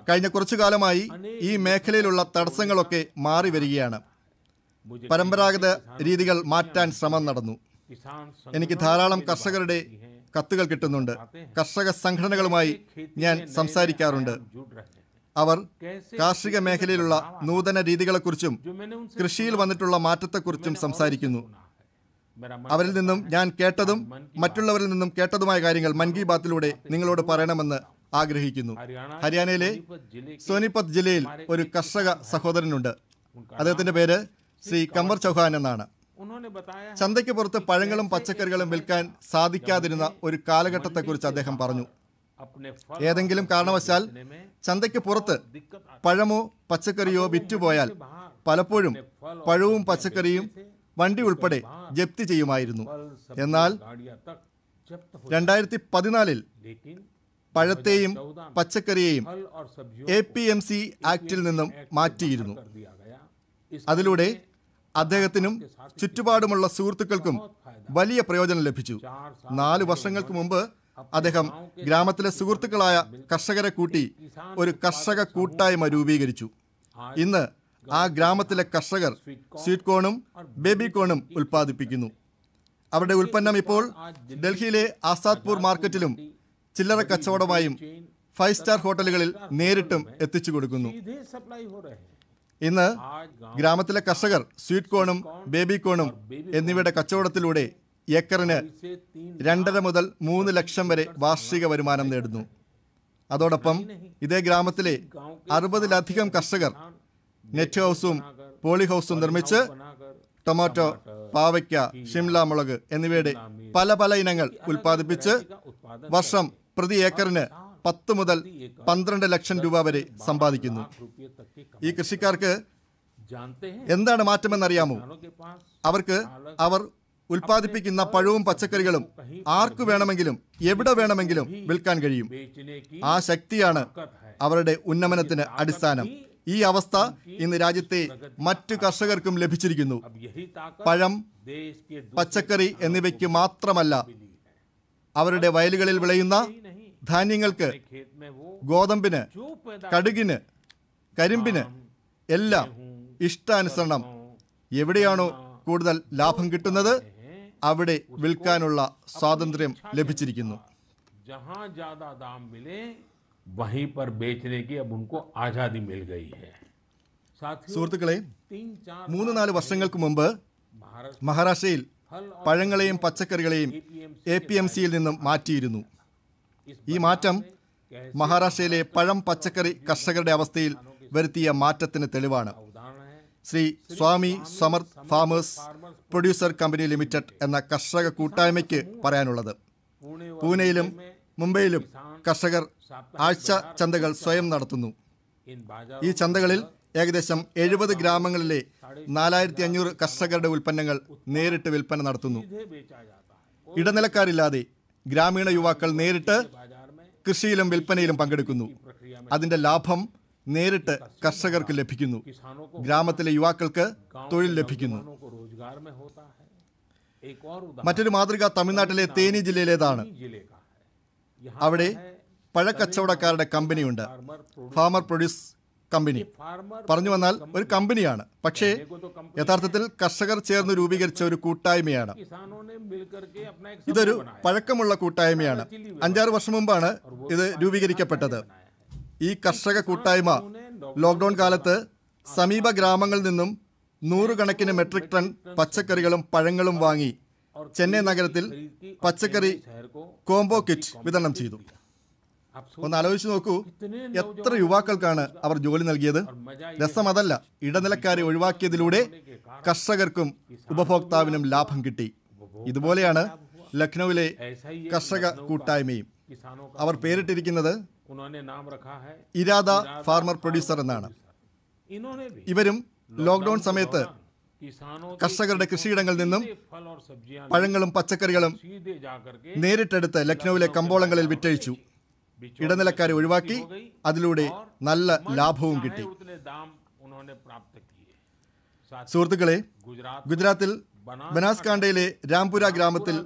കഴിഞ്ഞ കുറച്ചു കാലമായി ഈ മേഖലയിലുള്ള തടസ്സങ്ങളൊക്കെ മാറി വരികയാണ് പരമ്പരാഗത രീതികൾ മാറ്റാൻ ശ്രമം നടന്നു എനിക്ക് ധാരാളം കർഷകരുടെ കത്തുകൾ കിട്ടുന്നുണ്ട് കർഷക സംഘടനകളുമായി ഞാൻ സംസാരിക്കാറുണ്ട് അവർ കാർഷിക മേഖലയിലുള്ള നൂതന രീതികളെക്കുറിച്ചും കൃഷിയിൽ വന്നിട്ടുള്ള മാറ്റത്തെക്കുറിച്ചും സംസാരിക്കുന്നു അവരിൽ നിന്നും ഞാൻ കേട്ടതും മറ്റുള്ളവരിൽ നിന്നും കേട്ടതുമായ കാര്യങ്ങൾ മൻ കി ബാത്തിലൂടെ നിങ്ങളോട് പറയണമെന്ന് ആഗ്രഹിക്കുന്നു ഹരിയാനയിലെ സോനിപത് ജില്ലയിൽ ഒരു കർഷക സഹോദരനുണ്ട് അദ്ദേഹത്തിന്റെ പേര് ശ്രീ കമ്പർ ചൗഹാൻ എന്നാണ് ചന്തയ്ക്ക് പുറത്ത് പഴങ്ങളും പച്ചക്കറികളും വിൽക്കാൻ സാധിക്കാതിരുന്ന ഒരു കാലഘട്ടത്തെക്കുറിച്ച് അദ്ദേഹം പറഞ്ഞു ഏതെങ്കിലും കാരണവശാൽ ചന്തയ്ക്ക് പുറത്ത് പഴമോ പച്ചക്കറിയോ വിറ്റുപോയാൽ പലപ്പോഴും പഴവും പച്ചക്കറിയും വണ്ടി ഉൾപ്പെടെ ജപ്തി ചെയ്യുമായിരുന്നു എന്നാൽ രണ്ടായിരത്തി പതിനാലിൽ പഴത്തെയും പച്ചക്കറിയെയും എ പി എം സി ആക്ടിൽ നിന്നും മാറ്റിയിരുന്നു അതിലൂടെ അദ്ദേഹത്തിനും ചുറ്റുപാടുമുള്ള സുഹൃത്തുക്കൾക്കും വലിയ പ്രയോജനം ലഭിച്ചു നാല് വർഷങ്ങൾക്ക് മുമ്പ് അദ്ദേഹം ഗ്രാമത്തിലെ സുഹൃത്തുക്കളായ കർഷകരെ കൂട്ടി ഒരു കർഷക കൂട്ടായ്മ രൂപീകരിച്ചു ഇന്ന് ആ ഗ്രാമത്തിലെ കർഷകർ സ്വീറ്റ് കോണും ബേബി കോണും ഉൽപ്പാദിപ്പിക്കുന്നു അവരുടെ ഉൽപ്പന്നം ഇപ്പോൾ ഡൽഹിയിലെ ആസാദ്പൂർ മാർക്കറ്റിലും ചില്ലറ കച്ചവടമായും ഫൈവ് സ്റ്റാർ ഹോട്ടലുകളിൽ നേരിട്ടും എത്തിച്ചു കൊടുക്കുന്നു ഇന്ന് ഗ്രാമത്തിലെ കർഷകർ സ്വീറ്റ് കോണും ബേബി കോണും എന്നിവയുടെ കച്ചവടത്തിലൂടെ ഏക്കറിന് രണ്ടര മുതൽ മൂന്ന് ലക്ഷം വരെ വാർഷിക വരുമാനം നേടുന്നു അതോടൊപ്പം ഇതേ ഗ്രാമത്തിലെ അറുപതിലധികം കർഷകർ നെറ്റ് ഹൗസും പോളി ഹൗസും നിർമ്മിച്ച് ടൊമാറ്റോ പാവയ്ക്ക ഷിംല മുളക് എന്നിവയുടെ പല പല ഇനങ്ങൾ ഉൽപ്പാദിപ്പിച്ച് വർഷം പ്രതി ഏക്കറിന് പത്ത് മുതൽ പന്ത്രണ്ട് ലക്ഷം രൂപ വരെ സമ്പാദിക്കുന്നു ഈ കൃഷിക്കാർക്ക് എന്താണ് മാറ്റമെന്നറിയാമോ അവർക്ക് അവർ ഉൽപ്പാദിപ്പിക്കുന്ന പഴവും പച്ചക്കറികളും ആർക്കു വേണമെങ്കിലും എവിടെ വേണമെങ്കിലും വിൽക്കാൻ കഴിയും ആ ശക്തിയാണ് അവരുടെ ഉന്നമനത്തിന് അടിസ്ഥാനം ഈ അവസ്ഥ ഇന്ന് രാജ്യത്തെ മറ്റു കർഷകർക്കും ലഭിച്ചിരിക്കുന്നു പഴം പച്ചക്കറി എന്നിവയ്ക്ക് മാത്രമല്ല അവരുടെ വയലുകളിൽ വിളയുന്ന ധാന്യങ്ങൾക്ക് ഗോതമ്പിന് കടുകിന് കരിമ്പിന് എല്ലാം ഇഷ്ടാനുസരണം എവിടെയാണോ കൂടുതൽ ലാഭം കിട്ടുന്നത് അവിടെ വിൽക്കാനുള്ള സ്വാതന്ത്ര്യം ലഭിച്ചിരിക്കുന്നു സുഹൃത്തുക്കളെ മൂന്ന് നാല് വർഷങ്ങൾക്ക് മുമ്പ് മഹാരാഷ്ട്രയിൽ പഴങ്ങളെയും പച്ചക്കറികളെയും എ പി എം സിയിൽ നിന്നും മാറ്റിയിരുന്നു ഈ മാറ്റം മഹാരാഷ്ട്രയിലെ പഴം പച്ചക്കറി കർഷകരുടെ അവസ്ഥയിൽ വരുത്തിയ മാറ്റത്തിന് തെളിവാണ് Shri Swami Samarth farmers producer company limited എന്ന കർഷക കൂട്ടായ്മയ്ക്ക് പറയാനുള്ളത് പൂനെയിലും മുംബൈയിലും കർഷകർ ആഴ്ച ചന്തകൾ സ്വയം നടത്തുന്നു ഈ ചന്തകളിൽ ഏകദേശം എഴുപത് ഗ്രാമങ്ങളിലെ നാലായിരത്തി അഞ്ഞൂറ് കർഷകരുടെ ഉൽപ്പന്നങ്ങൾ നേരിട്ട് വിൽപ്പന നടത്തുന്നു ഇടനിലക്കാരില്ലാതെ ഗ്രാമീണ യുവാക്കൾ നേരിട്ട് കൃഷിയിലും വിൽപ്പനയിലും പങ്കെടുക്കുന്നു അതിന്റെ ലാഭം നേരിട്ട് കർഷകർക്ക് ലഭിക്കുന്നു ഗ്രാമത്തിലെ യുവാക്കൾക്ക് തൊഴിൽ ലഭിക്കുന്നു മറ്റൊരു മാതൃക തമിഴ്നാട്ടിലെ തേനി ജില്ലയിലേതാണ് അവിടെ പഴക്കച്ചവടക്കാരുടെ കമ്പനിയുണ്ട് ഫാമർ പ്രൊഡ്യൂസ് കമ്പനി പറഞ്ഞു വന്നാൽ ഒരു കമ്പനിയാണ് പക്ഷേ യഥാർത്ഥത്തിൽ കർഷകർ ചേർന്ന് രൂപീകരിച്ച ഒരു കൂട്ടായ്മയാണ് ഇതൊരു പഴക്കമുള്ള കൂട്ടായ്മയാണ് അഞ്ചാറ് വർഷം മുമ്പാണ് ഇത് രൂപീകരിക്കപ്പെട്ടത് ഈ കർഷക കൂട്ടായ്മ ലോക്ക്ഡൌൺ കാലത്ത് സമീപ ഗ്രാമങ്ങളിൽ നിന്നും നൂറുകണക്കിന് മെട്രിക് ടൺ പച്ചക്കറികളും പഴങ്ങളും വാങ്ങി ചെന്നൈ നഗരത്തിൽ പച്ചക്കറി കോംബോ കിറ്റ് വിതരണം ചെയ്തു ഒന്ന് ആലോചിച്ച് നോക്കൂ എത്ര യുവാക്കൾക്കാണ് അവർ ജോലി നൽകിയത് രസം അതല്ല ഇടനിലക്കാരെ ഒഴിവാക്കിയതിലൂടെ കർഷകർക്കും ഉപഭോക്താവിനും ലാഭം കിട്ടി ഇതുപോലെയാണ് ലക്നൌവിലെ കർഷക കൂട്ടായ്മയും അവർ പേരിട്ടിരിക്കുന്നത് ഇരാദ ഫാർമർ പ്രൊഡ്യൂസർ എന്നാണ് ഇവരും ലോക്ക്ഡൌൺ സമയത്ത് കർഷകരുടെ കൃഷിയിടങ്ങളിൽ നിന്നും പഴങ്ങളും പച്ചക്കറികളും നേരിട്ടെടുത്ത് ലക്നൌവിലെ കമ്പോളങ്ങളിൽ വിറ്റഴിച്ചു ഇടനിലക്കാരെ ഒഴിവാക്കി അതിലൂടെ നല്ല ലാഭവും കിട്ടി സുഹൃത്തുക്കളെ ഗുജറാത്തിൽ ബനാസ്കാണ്ടയിലെ രാംപുര ഗ്രാമത്തിൽ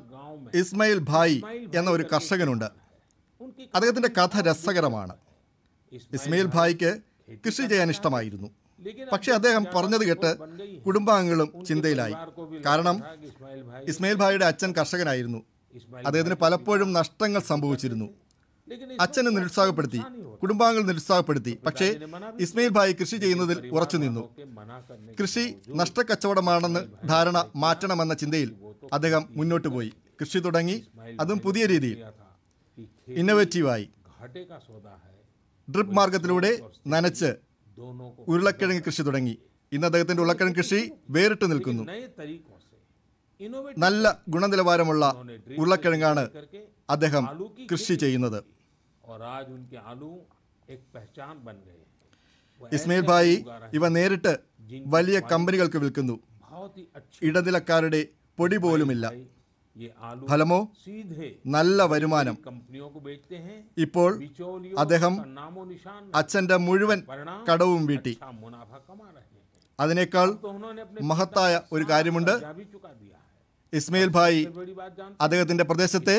ഇസ്മയിൽ ഭായി എന്ന ഒരു കർഷകനുണ്ട് അദ്ദേഹത്തിൻ്റെ കഥ രസകരമാണ് ഇസ്മയിൽ ഭായിക്ക് കൃഷി ചെയ്യാൻ ഇഷ്ടമായിരുന്നു പക്ഷേ അദ്ദേഹം പറഞ്ഞത് കേട്ട് കുടുംബാംഗങ്ങളും ചിന്തയിലായി കാരണം ഇസ്മയിൽ ഭായിയുടെ അച്ഛൻ കർഷകനായിരുന്നു അദ്ദേഹത്തിന് പലപ്പോഴും നഷ്ടങ്ങൾ സംഭവിച്ചിരുന്നു അച്ഛനെ നിരുത്സാഹപ്പെടുത്തി കുടുംബാംഗങ്ങൾ നിരുത്സാഹപ്പെടുത്തി പക്ഷേ ഇസ്മയിൽ ഭായി കൃഷി ചെയ്യുന്നതിൽ ഉറച്ചു നിന്നു കൃഷി നഷ്ടക്കച്ചവടമാണെന്ന് ധാരണ മാറ്റണമെന്ന ചിന്തയിൽ അദ്ദേഹം മുന്നോട്ട് പോയി കൃഷി തുടങ്ങി അതും പുതിയ രീതിയിൽ ഇന്നവേറ്റീവായി ഡ്രിപ്പ് മാർഗത്തിലൂടെ നനച്ച് ഉരുളക്കിഴങ്ങ് കൃഷി തുടങ്ങി ഇന്ന് അദ്ദേഹത്തിന്റെ ഉരുളക്കിഴങ്ങ് കൃഷി വേറിട്ട് നിൽക്കുന്നു നല്ല ഗുണനിലവാരമുള്ള ഉരുളക്കിഴങ്ങാണ് അദ്ദേഹം കൃഷി ചെയ്യുന്നത് ഇസ്മയിൽ ഭായി ഇവ നേരിട്ട് വലിയ കമ്പനികൾക്ക് വിൽക്കുന്നു ഇടനിലക്കാരുടെ പൊടി പോലുമില്ല ഫലമോ നല്ല വരുമാനം ഇപ്പോൾ അദ്ദേഹം അച്ഛന്റെ മുഴുവൻ കടവും വീട്ടി അതിനേക്കാൾ മഹത്തായ ഒരു കാര്യമുണ്ട് ഇസ്മയിൽ ഭായി അദ്ദേഹത്തിന്റെ പ്രദേശത്തെ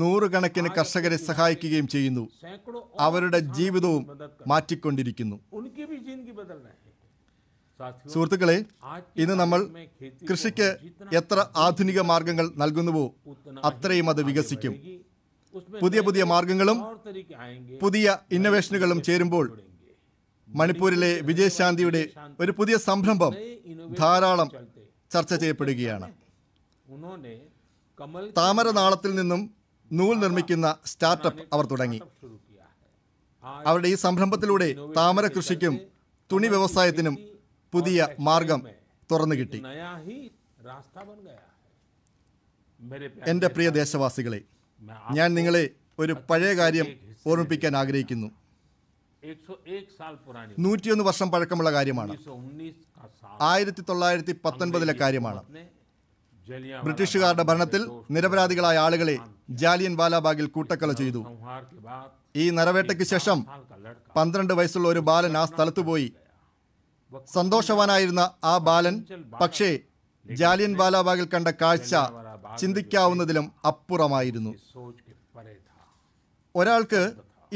നൂറുകണക്കിന് കർഷകരെ സഹായിക്കുകയും ചെയ്യുന്നു അവരുടെ ജീവിതവും മാറ്റിക്കൊണ്ടിരിക്കുന്നു സുഹൃത്തുക്കളെ ഇന്ന് നമ്മൾ കൃഷിക്ക് എത്ര ആധുനിക മാർഗങ്ങൾ നൽകുന്നുവോ അത്രയും അത് വികസിക്കും പുതിയ പുതിയ മാർഗങ്ങളും പുതിയ ഇന്നോവേഷനുകളും ചേരുമ്പോൾ മണിപ്പൂരിലെ വിജയശാന്തിയുടെ ഒരു പുതിയ സംരംഭം ധാരാളം ചർച്ച ചെയ്യപ്പെടുകയാണ് താമരനാളത്തിൽ നിന്നും നൂൽ നിർമ്മിക്കുന്ന സ്റ്റാർട്ടപ്പ് അവർ തുടങ്ങി അവരുടെ ഈ സംരംഭത്തിലൂടെ താമര കൃഷിക്കും തുണി വ്യവസായത്തിനും പുതിയ മാർഗം തുറന്നു കിട്ടി എൻ്റെ പ്രിയ ദേശവാസികളെ ഞാൻ നിങ്ങളെ ഒരു പഴയ കാര്യം ഓർമ്മിപ്പിക്കാൻ ആഗ്രഹിക്കുന്നു നൂറ്റിയൊന്ന് വർഷം പഴക്കമുള്ള കാര്യമാണ് ആയിരത്തി തൊള്ളായിരത്തി പത്തൊൻപതിലെ കാര്യമാണ് ബ്രിട്ടീഷുകാരുടെ ഭരണത്തിൽ നിരപരാധികളായ ആളുകളെ ജാലിയൻ വാലാബാഗിൽ കൂട്ടക്കൊല ചെയ്തു ഈ നരവേട്ടയ്ക്ക് ശേഷം പന്ത്രണ്ട് വയസ്സുള്ള ഒരു ബാലൻ ആ സ്ഥലത്ത് പോയി സന്തോഷവാനായിരുന്ന ആ ബാലൻ പക്ഷേ ജാലിയൻ വാലാബാഗിൽ കണ്ട കാഴ്ച ചിന്തിക്കാവുന്നതിലും അപ്പുറമായിരുന്നു ഒരാൾക്ക്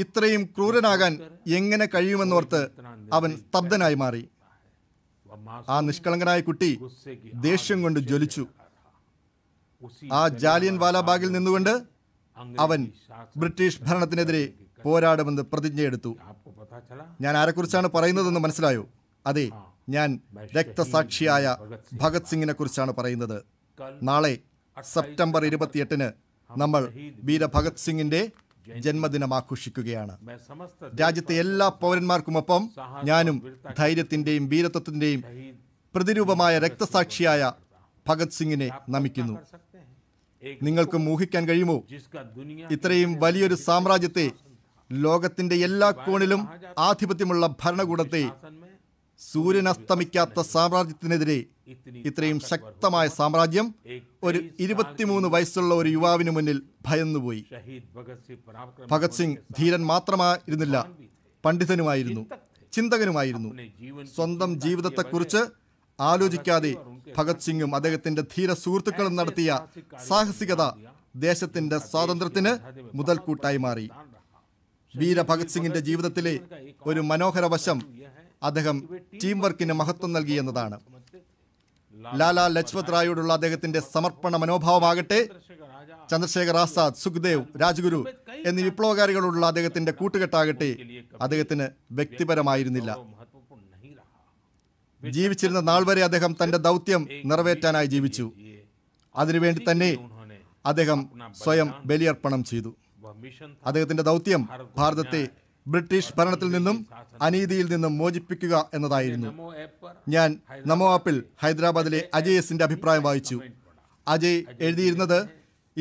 ഇത്രയും ക്രൂരനാകാൻ എങ്ങനെ കഴിയുമെന്നോർത്ത് അവൻ സ്തബ്ധനായി മാറി ആ നിഷ്കളങ്കനായ കുട്ടി ദേഷ്യം കൊണ്ട് ജ്വലിച്ചു ആ ജാലിയൻ വാലാബാഗിൽ നിന്നുകൊണ്ട് അവൻ ബ്രിട്ടീഷ് ഭരണത്തിനെതിരെ പോരാടുമെന്ന് പ്രതിജ്ഞയെടുത്തു ഞാൻ ആരെക്കുറിച്ചാണ് പറയുന്നതെന്ന് മനസ്സിലായോ അതെ ഞാൻ രക്തസാക്ഷിയായ ഭഗത് സിംഗിനെ കുറിച്ചാണ് പറയുന്നത് നാളെ സെപ്റ്റംബർ ഇരുപത്തിയെട്ടിന് നമ്മൾ വീര ഭഗത് സിംഗിന്റെ ജന്മദിനം ആഘോഷിക്കുകയാണ് രാജ്യത്തെ എല്ലാ പൗരന്മാർക്കുമൊപ്പം ഞാനും ധൈര്യത്തിന്റെയും വീരത്വത്തിന്റെയും പ്രതിരൂപമായ രക്തസാക്ഷിയായ ഭഗത് സിംഗിനെ നമിക്കുന്നു നിങ്ങൾക്ക് മോഹിക്കാൻ കഴിയുമോ ഇത്രയും വലിയൊരു സാമ്രാജ്യത്തെ ലോകത്തിന്റെ എല്ലാ കോണിലും ആധിപത്യമുള്ള ഭരണകൂടത്തെ സൂര്യൻ അസ്തമിക്കാത്ത സാമ്രാജ്യത്തിനെതിരെ ഇത്രയും ശക്തമായ സാമ്രാജ്യം ഒരു ഇരുപത്തിമൂന്ന് വയസ്സുള്ള ഒരു യുവാവിന് മുന്നിൽ ഭയന്നുപോയി ഭഗത് സിംഗ് ധീരൻ മാത്രമായിരുന്നില്ല പണ്ഡിതനുമായിരുന്നു ചിന്തകനുമായിരുന്നു സ്വന്തം ജീവിതത്തെക്കുറിച്ച് ആലോചിക്കാതെ ഭഗത് സിംഗും അദ്ദേഹത്തിന്റെ ധീര സുഹൃത്തുക്കളും നടത്തിയ സാഹസികത ദേശത്തിന്റെ സ്വാതന്ത്ര്യത്തിന് മുതൽക്കൂട്ടായി മാറി വീര ഭഗത് സിംഗിന്റെ ജീവിതത്തിലെ ഒരു മനോഹര വശം അദ്ദേഹം ടീം വർക്കിന് മഹത്വം നൽകി എന്നതാണ് ലാലാ ലജ്പത് റായോടുള്ള അദ്ദേഹത്തിന്റെ സമർപ്പണ മനോഭാവമാകട്ടെ ചന്ദ്രശേഖർ ആസാദ് സുഖ്ദേവ് രാജ്ഗുരു എന്നീ വിപ്ലവകാരികളോടുള്ള അദ്ദേഹത്തിന്റെ കൂട്ടുകെട്ടാകട്ടെ അദ്ദേഹത്തിന് വ്യക്തിപരമായിരുന്നില്ല ജീവിച്ചിരുന്ന നാൾ വരെ അദ്ദേഹം തന്റെ ദൗത്യം നിറവേറ്റാനായി ജീവിച്ചു അതിനുവേണ്ടി തന്നെ അദ്ദേഹം സ്വയം ബലിയർപ്പണം ചെയ്തു അദ്ദേഹത്തിന്റെ ദൗത്യം ഭാരതത്തെ ബ്രിട്ടീഷ് ഭരണത്തിൽ നിന്നും അനീതിയിൽ നിന്നും മോചിപ്പിക്കുക എന്നതായിരുന്നു ഞാൻ നമോ ആപ്പിൽ ഹൈദരാബാദിലെ അജയസിന്റെ അഭിപ്രായം വായിച്ചു അജയ് എഴുതിയിരുന്നത്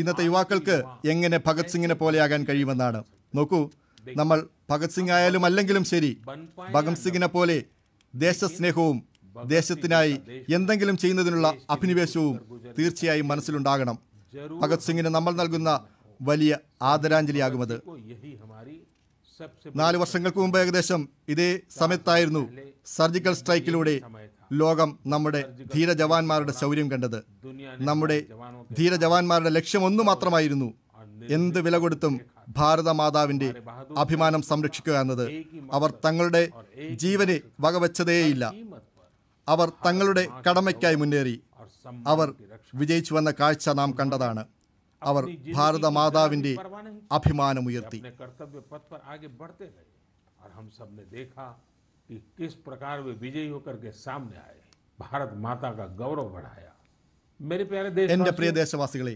ഇന്നത്തെ യുവാക്കൾക്ക് എങ്ങനെ ഭഗത് സിംഗിനെ പോലെയാകാൻ കഴിയുമെന്നാണ് നോക്കൂ നമ്മൾ ഭഗത് സിംഗ് ആയാലും അല്ലെങ്കിലും ശരി ഭഗത് സിംഗിനെ പോലെ ദേശസ്നേഹവും ദേശത്തിനായി എന്തെങ്കിലും ചെയ്യുന്നതിനുള്ള അഭിനിവേശവും തീർച്ചയായും മനസ്സിലുണ്ടാകണം ഭഗത് സിംഗിന് നമ്മൾ നൽകുന്ന വലിയ ആദരാഞ്ജലിയാകുമത് നാല് വർഷങ്ങൾക്ക് മുമ്പ് ഏകദേശം ഇതേ സമയത്തായിരുന്നു സർജിക്കൽ സ്ട്രൈക്കിലൂടെ ലോകം നമ്മുടെ ധീര ജവാന്മാരുടെ ശൗര്യം കണ്ടത് നമ്മുടെ ധീര ജവാന്മാരുടെ ലക്ഷ്യം ഒന്നു മാത്രമായിരുന്നു എന്ത് വില കൊടുത്തും മാതാവിന്റെ അഭിമാനം സംരക്ഷിക്കുക എന്നത് അവർ തങ്ങളുടെ ജീവനെ വകവെച്ചതേയില്ല അവർ തങ്ങളുടെ കടമയ്ക്കായി മുന്നേറി അവർ വിജയിച്ചു വന്ന കാഴ്ച നാം കണ്ടതാണ് അവർ മാതാവിന്റെ അഭിമാനമുയർത്തി किस प्रकार वे विजयी होकर के सामने आए എൻ്റെ പ്രിയ ദേശവാസികളെ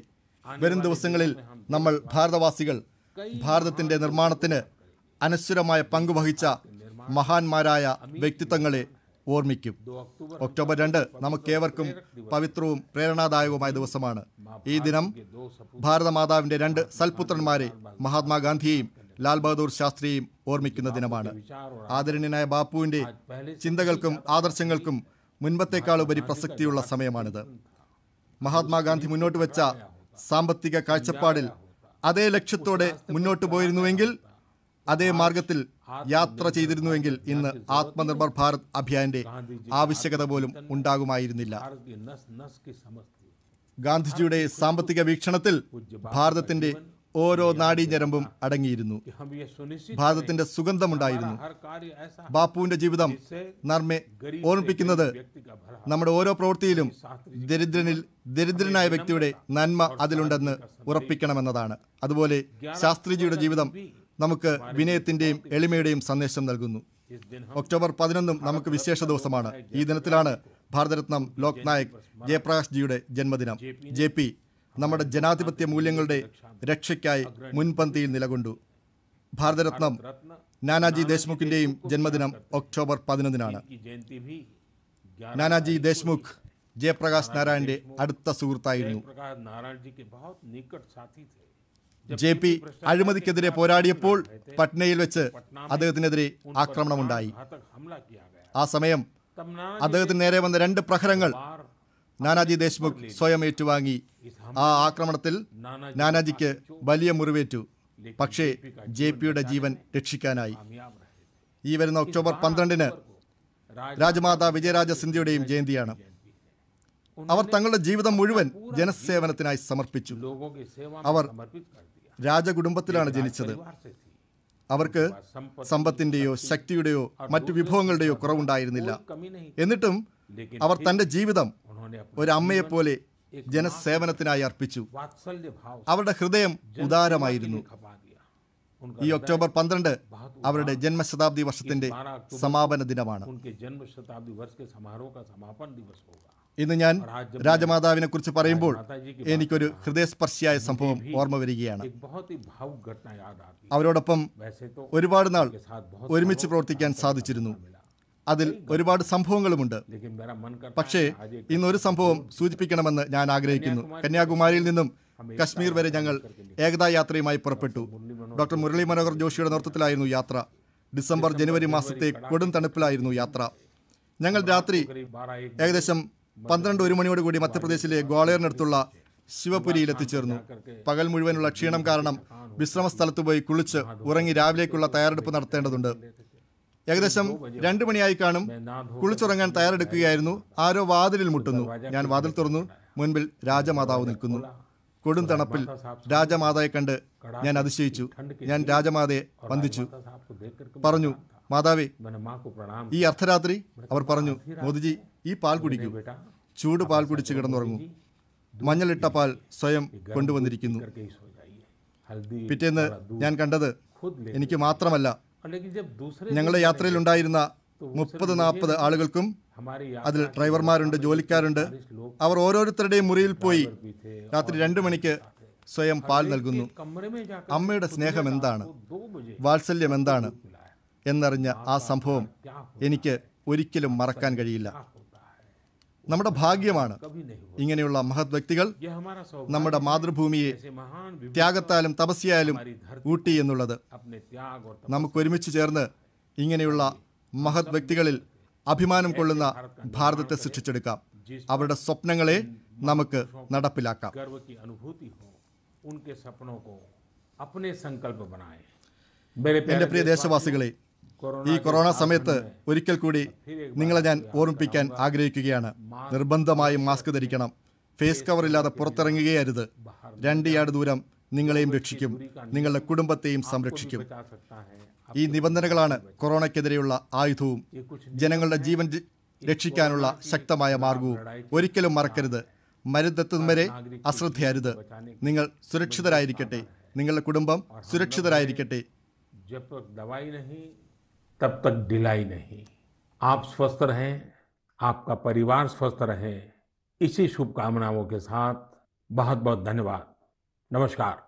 വരും ദിവസങ്ങളിൽ നമ്മൾ ഭാരതവാസികൾ ഭാരതത്തിൻ്റെ നിർമ്മാണത്തിന് അനശ്വരമായ പങ്കുവഹിച്ച മഹാന്മാരായ വ്യക്തിത്വങ്ങളെ ഓർമ്മിക്കും ഒക്ടോബർ രണ്ട് നമുക്കേവർക്കും പവിത്രവും പ്രേരണാദായകവുമായ ദിവസമാണ് ഈ ദിനം ഭാരതമാതാവിന്റെ രണ്ട് സൽപുത്രന്മാരെ മഹാത്മാഗാന്ധിയെയും ലാൽ ബഹദൂർ ശാസ്ത്രിയെയും ഓർമ്മിക്കുന്ന ദിനമാണ് ആദരണീയനായ ബാപ്പുവിന്റെ ചിന്തകൾക്കും ആദർശങ്ങൾക്കും ഉപരി പ്രസക്തിയുള്ള സമയമാണിത് മഹാത്മാഗാന്ധി മുന്നോട്ട് വെച്ച സാമ്പത്തിക കാഴ്ചപ്പാടിൽ അതേ ലക്ഷ്യത്തോടെ മുന്നോട്ട് പോയിരുന്നുവെങ്കിൽ അതേ മാർഗത്തിൽ യാത്ര ചെയ്തിരുന്നുവെങ്കിൽ ഇന്ന് ആത്മനിർഭർ ഭാരത് അഭിയാന്റെ ആവശ്യകത പോലും ഉണ്ടാകുമായിരുന്നില്ല ഗാന്ധിജിയുടെ സാമ്പത്തിക വീക്ഷണത്തിൽ ഭാരതത്തിന്റെ ഓരോ നാഡീഞ്ഞരമ്പും അടങ്ങിയിരുന്നു ഭാരതത്തിന്റെ സുഗന്ധമുണ്ടായിരുന്നു ബാപ്പുവിന്റെ ജീവിതം നർമ്മെ ഓർമ്മിപ്പിക്കുന്നത് നമ്മുടെ ഓരോ പ്രവൃത്തിയിലും ദരിദ്രനിൽ ദരിദ്രനായ വ്യക്തിയുടെ നന്മ അതിലുണ്ടെന്ന് ഉറപ്പിക്കണമെന്നതാണ് അതുപോലെ ശാസ്ത്രിജിയുടെ ജീവിതം നമുക്ക് വിനയത്തിന്റെയും എളിമയുടെയും സന്ദേശം നൽകുന്നു ഒക്ടോബർ പതിനൊന്നും നമുക്ക് വിശേഷ ദിവസമാണ് ഈ ദിനത്തിലാണ് ഭാരതരത്നം ലോക് നായക് ജയപ്രകാശ് ജിയുടെ ജന്മദിനം ജെ പി നമ്മുടെ ജനാധിപത്യ മൂല്യങ്ങളുടെ രക്ഷയ്ക്കായി മുൻപന്തിയിൽ നിലകൊണ്ടു ഭാരതരത്നം നാനാജി ദേശ്മുഖിന്റെയും ജന്മദിനം ഒക്ടോബർ പതിനൊന്നിനാണ് നാനാജി ദേശ്മുഖ് ജയപ്രകാശ് നാരായണന്റെ അടുത്ത സുഹൃത്തായിരുന്നു ജെ പി അഴിമതിക്കെതിരെ പോരാടിയപ്പോൾ പട്നയിൽ വെച്ച് അദ്ദേഹത്തിനെതിരെ ആക്രമണമുണ്ടായി ആ സമയം അദ്ദേഹത്തിന് നേരെ വന്ന രണ്ട് പ്രഹരങ്ങൾ നാനാജി ദേശ്മുഖ് സ്വയം ഏറ്റുവാങ്ങി ആ ആക്രമണത്തിൽ നാനാജിക്ക് വലിയ മുറിവേറ്റു പക്ഷേ ജെ പിയുടെ ജീവൻ രക്ഷിക്കാനായി ഈ വരുന്ന ഒക്ടോബർ പന്ത്രണ്ടിന് രാജമാതാ വിജയരാജ സിന്ധ്യയുടെയും ജയന്തിയാണ് അവർ തങ്ങളുടെ ജീവിതം മുഴുവൻ ജനസേവനത്തിനായി സമർപ്പിച്ചു അവർ രാജകുടുംബത്തിലാണ് ജനിച്ചത് അവർക്ക് സമ്പത്തിൻ്റെയോ ശക്തിയുടെയോ മറ്റു വിഭവങ്ങളുടെയോ കുറവുണ്ടായിരുന്നില്ല എന്നിട്ടും അവർ തൻ്റെ ജീവിതം ഒരമ്മയെപ്പോലെ ജനസേവനത്തിനായി അർപ്പിച്ചു അവരുടെ ഹൃദയം ഉദാരമായിരുന്നു ഈ ഒക്ടോബർ പന്ത്രണ്ട് അവരുടെ ജന്മശതാബ്ദി വർഷത്തിന്റെ സമാപന ദിനമാണ് ഇന്ന് ഞാൻ രാജമാതാവിനെ കുറിച്ച് പറയുമ്പോൾ എനിക്കൊരു ഹൃദയസ്പർശിയായ സംഭവം ഓർമ്മ വരികയാണ് അവരോടൊപ്പം ഒരുപാട് നാൾ ഒരുമിച്ച് പ്രവർത്തിക്കാൻ സാധിച്ചിരുന്നു അതിൽ ഒരുപാട് സംഭവങ്ങളുമുണ്ട് പക്ഷേ ഇന്ന് ഒരു സംഭവം സൂചിപ്പിക്കണമെന്ന് ഞാൻ ആഗ്രഹിക്കുന്നു കന്യാകുമാരിയിൽ നിന്നും കശ്മീർ വരെ ഞങ്ങൾ ഏകതാ യാത്രയുമായി പുറപ്പെട്ടു ഡോക്ടർ മുരളി മനോഹർ ജോഷിയുടെ നേതൃത്വത്തിലായിരുന്നു യാത്ര ഡിസംബർ ജനുവരി മാസത്തെ കൊടും തണുപ്പിലായിരുന്നു യാത്ര ഞങ്ങൾ രാത്രി ഏകദേശം പന്ത്രണ്ട് ഒരു മണിയോട് കൂടി മധ്യപ്രദേശിലെ ഗ്വാളിയറിനടുത്തുള്ള ശിവപുരിയിൽ എത്തിച്ചേർന്നു പകൽ മുഴുവനുള്ള ക്ഷീണം കാരണം വിശ്രമ സ്ഥലത്ത് പോയി കുളിച്ച് ഉറങ്ങി രാവിലേക്കുള്ള തയ്യാറെടുപ്പ് നടത്തേണ്ടതുണ്ട് ഏകദേശം രണ്ടു മണിയായി കാണും കുളിച്ചുറങ്ങാൻ തയ്യാറെടുക്കുകയായിരുന്നു ആരോ വാതിലിൽ മുട്ടുന്നു ഞാൻ വാതിൽ തുറന്നു മുൻപിൽ രാജമാതാവ് നിൽക്കുന്നു കൊടും തണുപ്പിൽ രാജമാതയെ കണ്ട് ഞാൻ അതിശയിച്ചു ഞാൻ രാജമാതയെ വന്ദിച്ചു പറഞ്ഞു മാതാവേ ഈ അർദ്ധരാത്രി അവർ പറഞ്ഞു മോദിജി ഈ പാൽ കുടിക്കൂ ചൂട് പാൽ കുടിച്ച് കിടന്നുറങ്ങൂ മഞ്ഞളിട്ട പാൽ സ്വയം കൊണ്ടുവന്നിരിക്കുന്നു പിറ്റേന്ന് ഞാൻ കണ്ടത് എനിക്ക് മാത്രമല്ല ഞങ്ങളുടെ യാത്രയിൽ ഉണ്ടായിരുന്ന മുപ്പത് നാൽപ്പത് ആളുകൾക്കും അതിൽ ഡ്രൈവർമാരുണ്ട് ജോലിക്കാരുണ്ട് അവർ ഓരോരുത്തരുടെയും മുറിയിൽ പോയി രാത്രി രണ്ടു മണിക്ക് സ്വയം പാൽ നൽകുന്നു അമ്മയുടെ സ്നേഹം എന്താണ് വാത്സല്യം എന്താണ് എന്നറിഞ്ഞ ആ സംഭവം എനിക്ക് ഒരിക്കലും മറക്കാൻ കഴിയില്ല നമ്മുടെ ഭാഗ്യമാണ് ഇങ്ങനെയുള്ള മഹത് വ്യക്തികൾ നമ്മുടെ മാതൃഭൂമിയെ ത്യാഗത്താലും തപസ്യായാലും ഊട്ടി എന്നുള്ളത് നമുക്കൊരുമിച്ച് ചേർന്ന് ഇങ്ങനെയുള്ള മഹത് വ്യക്തികളിൽ അഭിമാനം കൊള്ളുന്ന ഭാരതത്തെ സൃഷ്ടിച്ചെടുക്കാം അവരുടെ സ്വപ്നങ്ങളെ നമുക്ക് നടപ്പിലാക്കാം എന്റെ പ്രിയ ദേശവാസികളെ ഈ കൊറോണ സമയത്ത് ഒരിക്കൽ കൂടി നിങ്ങളെ ഞാൻ ഓർമ്മിപ്പിക്കാൻ ആഗ്രഹിക്കുകയാണ് നിർബന്ധമായും മാസ്ക് ധരിക്കണം ഫേസ് കവർ ഇല്ലാതെ പുറത്തിറങ്ങുകയരുത് രണ്ട് ദൂരം നിങ്ങളെയും രക്ഷിക്കും നിങ്ങളുടെ കുടുംബത്തെയും സംരക്ഷിക്കും ഈ നിബന്ധനകളാണ് കൊറോണയ്ക്കെതിരെയുള്ള ആയുധവും ജനങ്ങളുടെ ജീവൻ രക്ഷിക്കാനുള്ള ശക്തമായ മാർഗവും ഒരിക്കലും മറക്കരുത് മരുന്നെത്തുന്നവരെ അശ്രദ്ധയരുത് നിങ്ങൾ സുരക്ഷിതരായിരിക്കട്ടെ നിങ്ങളുടെ കുടുംബം സുരക്ഷിതരായിരിക്കട്ടെ तब तक ढिलाई नहीं आप स्वस्थ रहें आपका परिवार स्वस्थ रहे इसी शुभकामनाओं के साथ बहुत बहुत धन्यवाद नमस्कार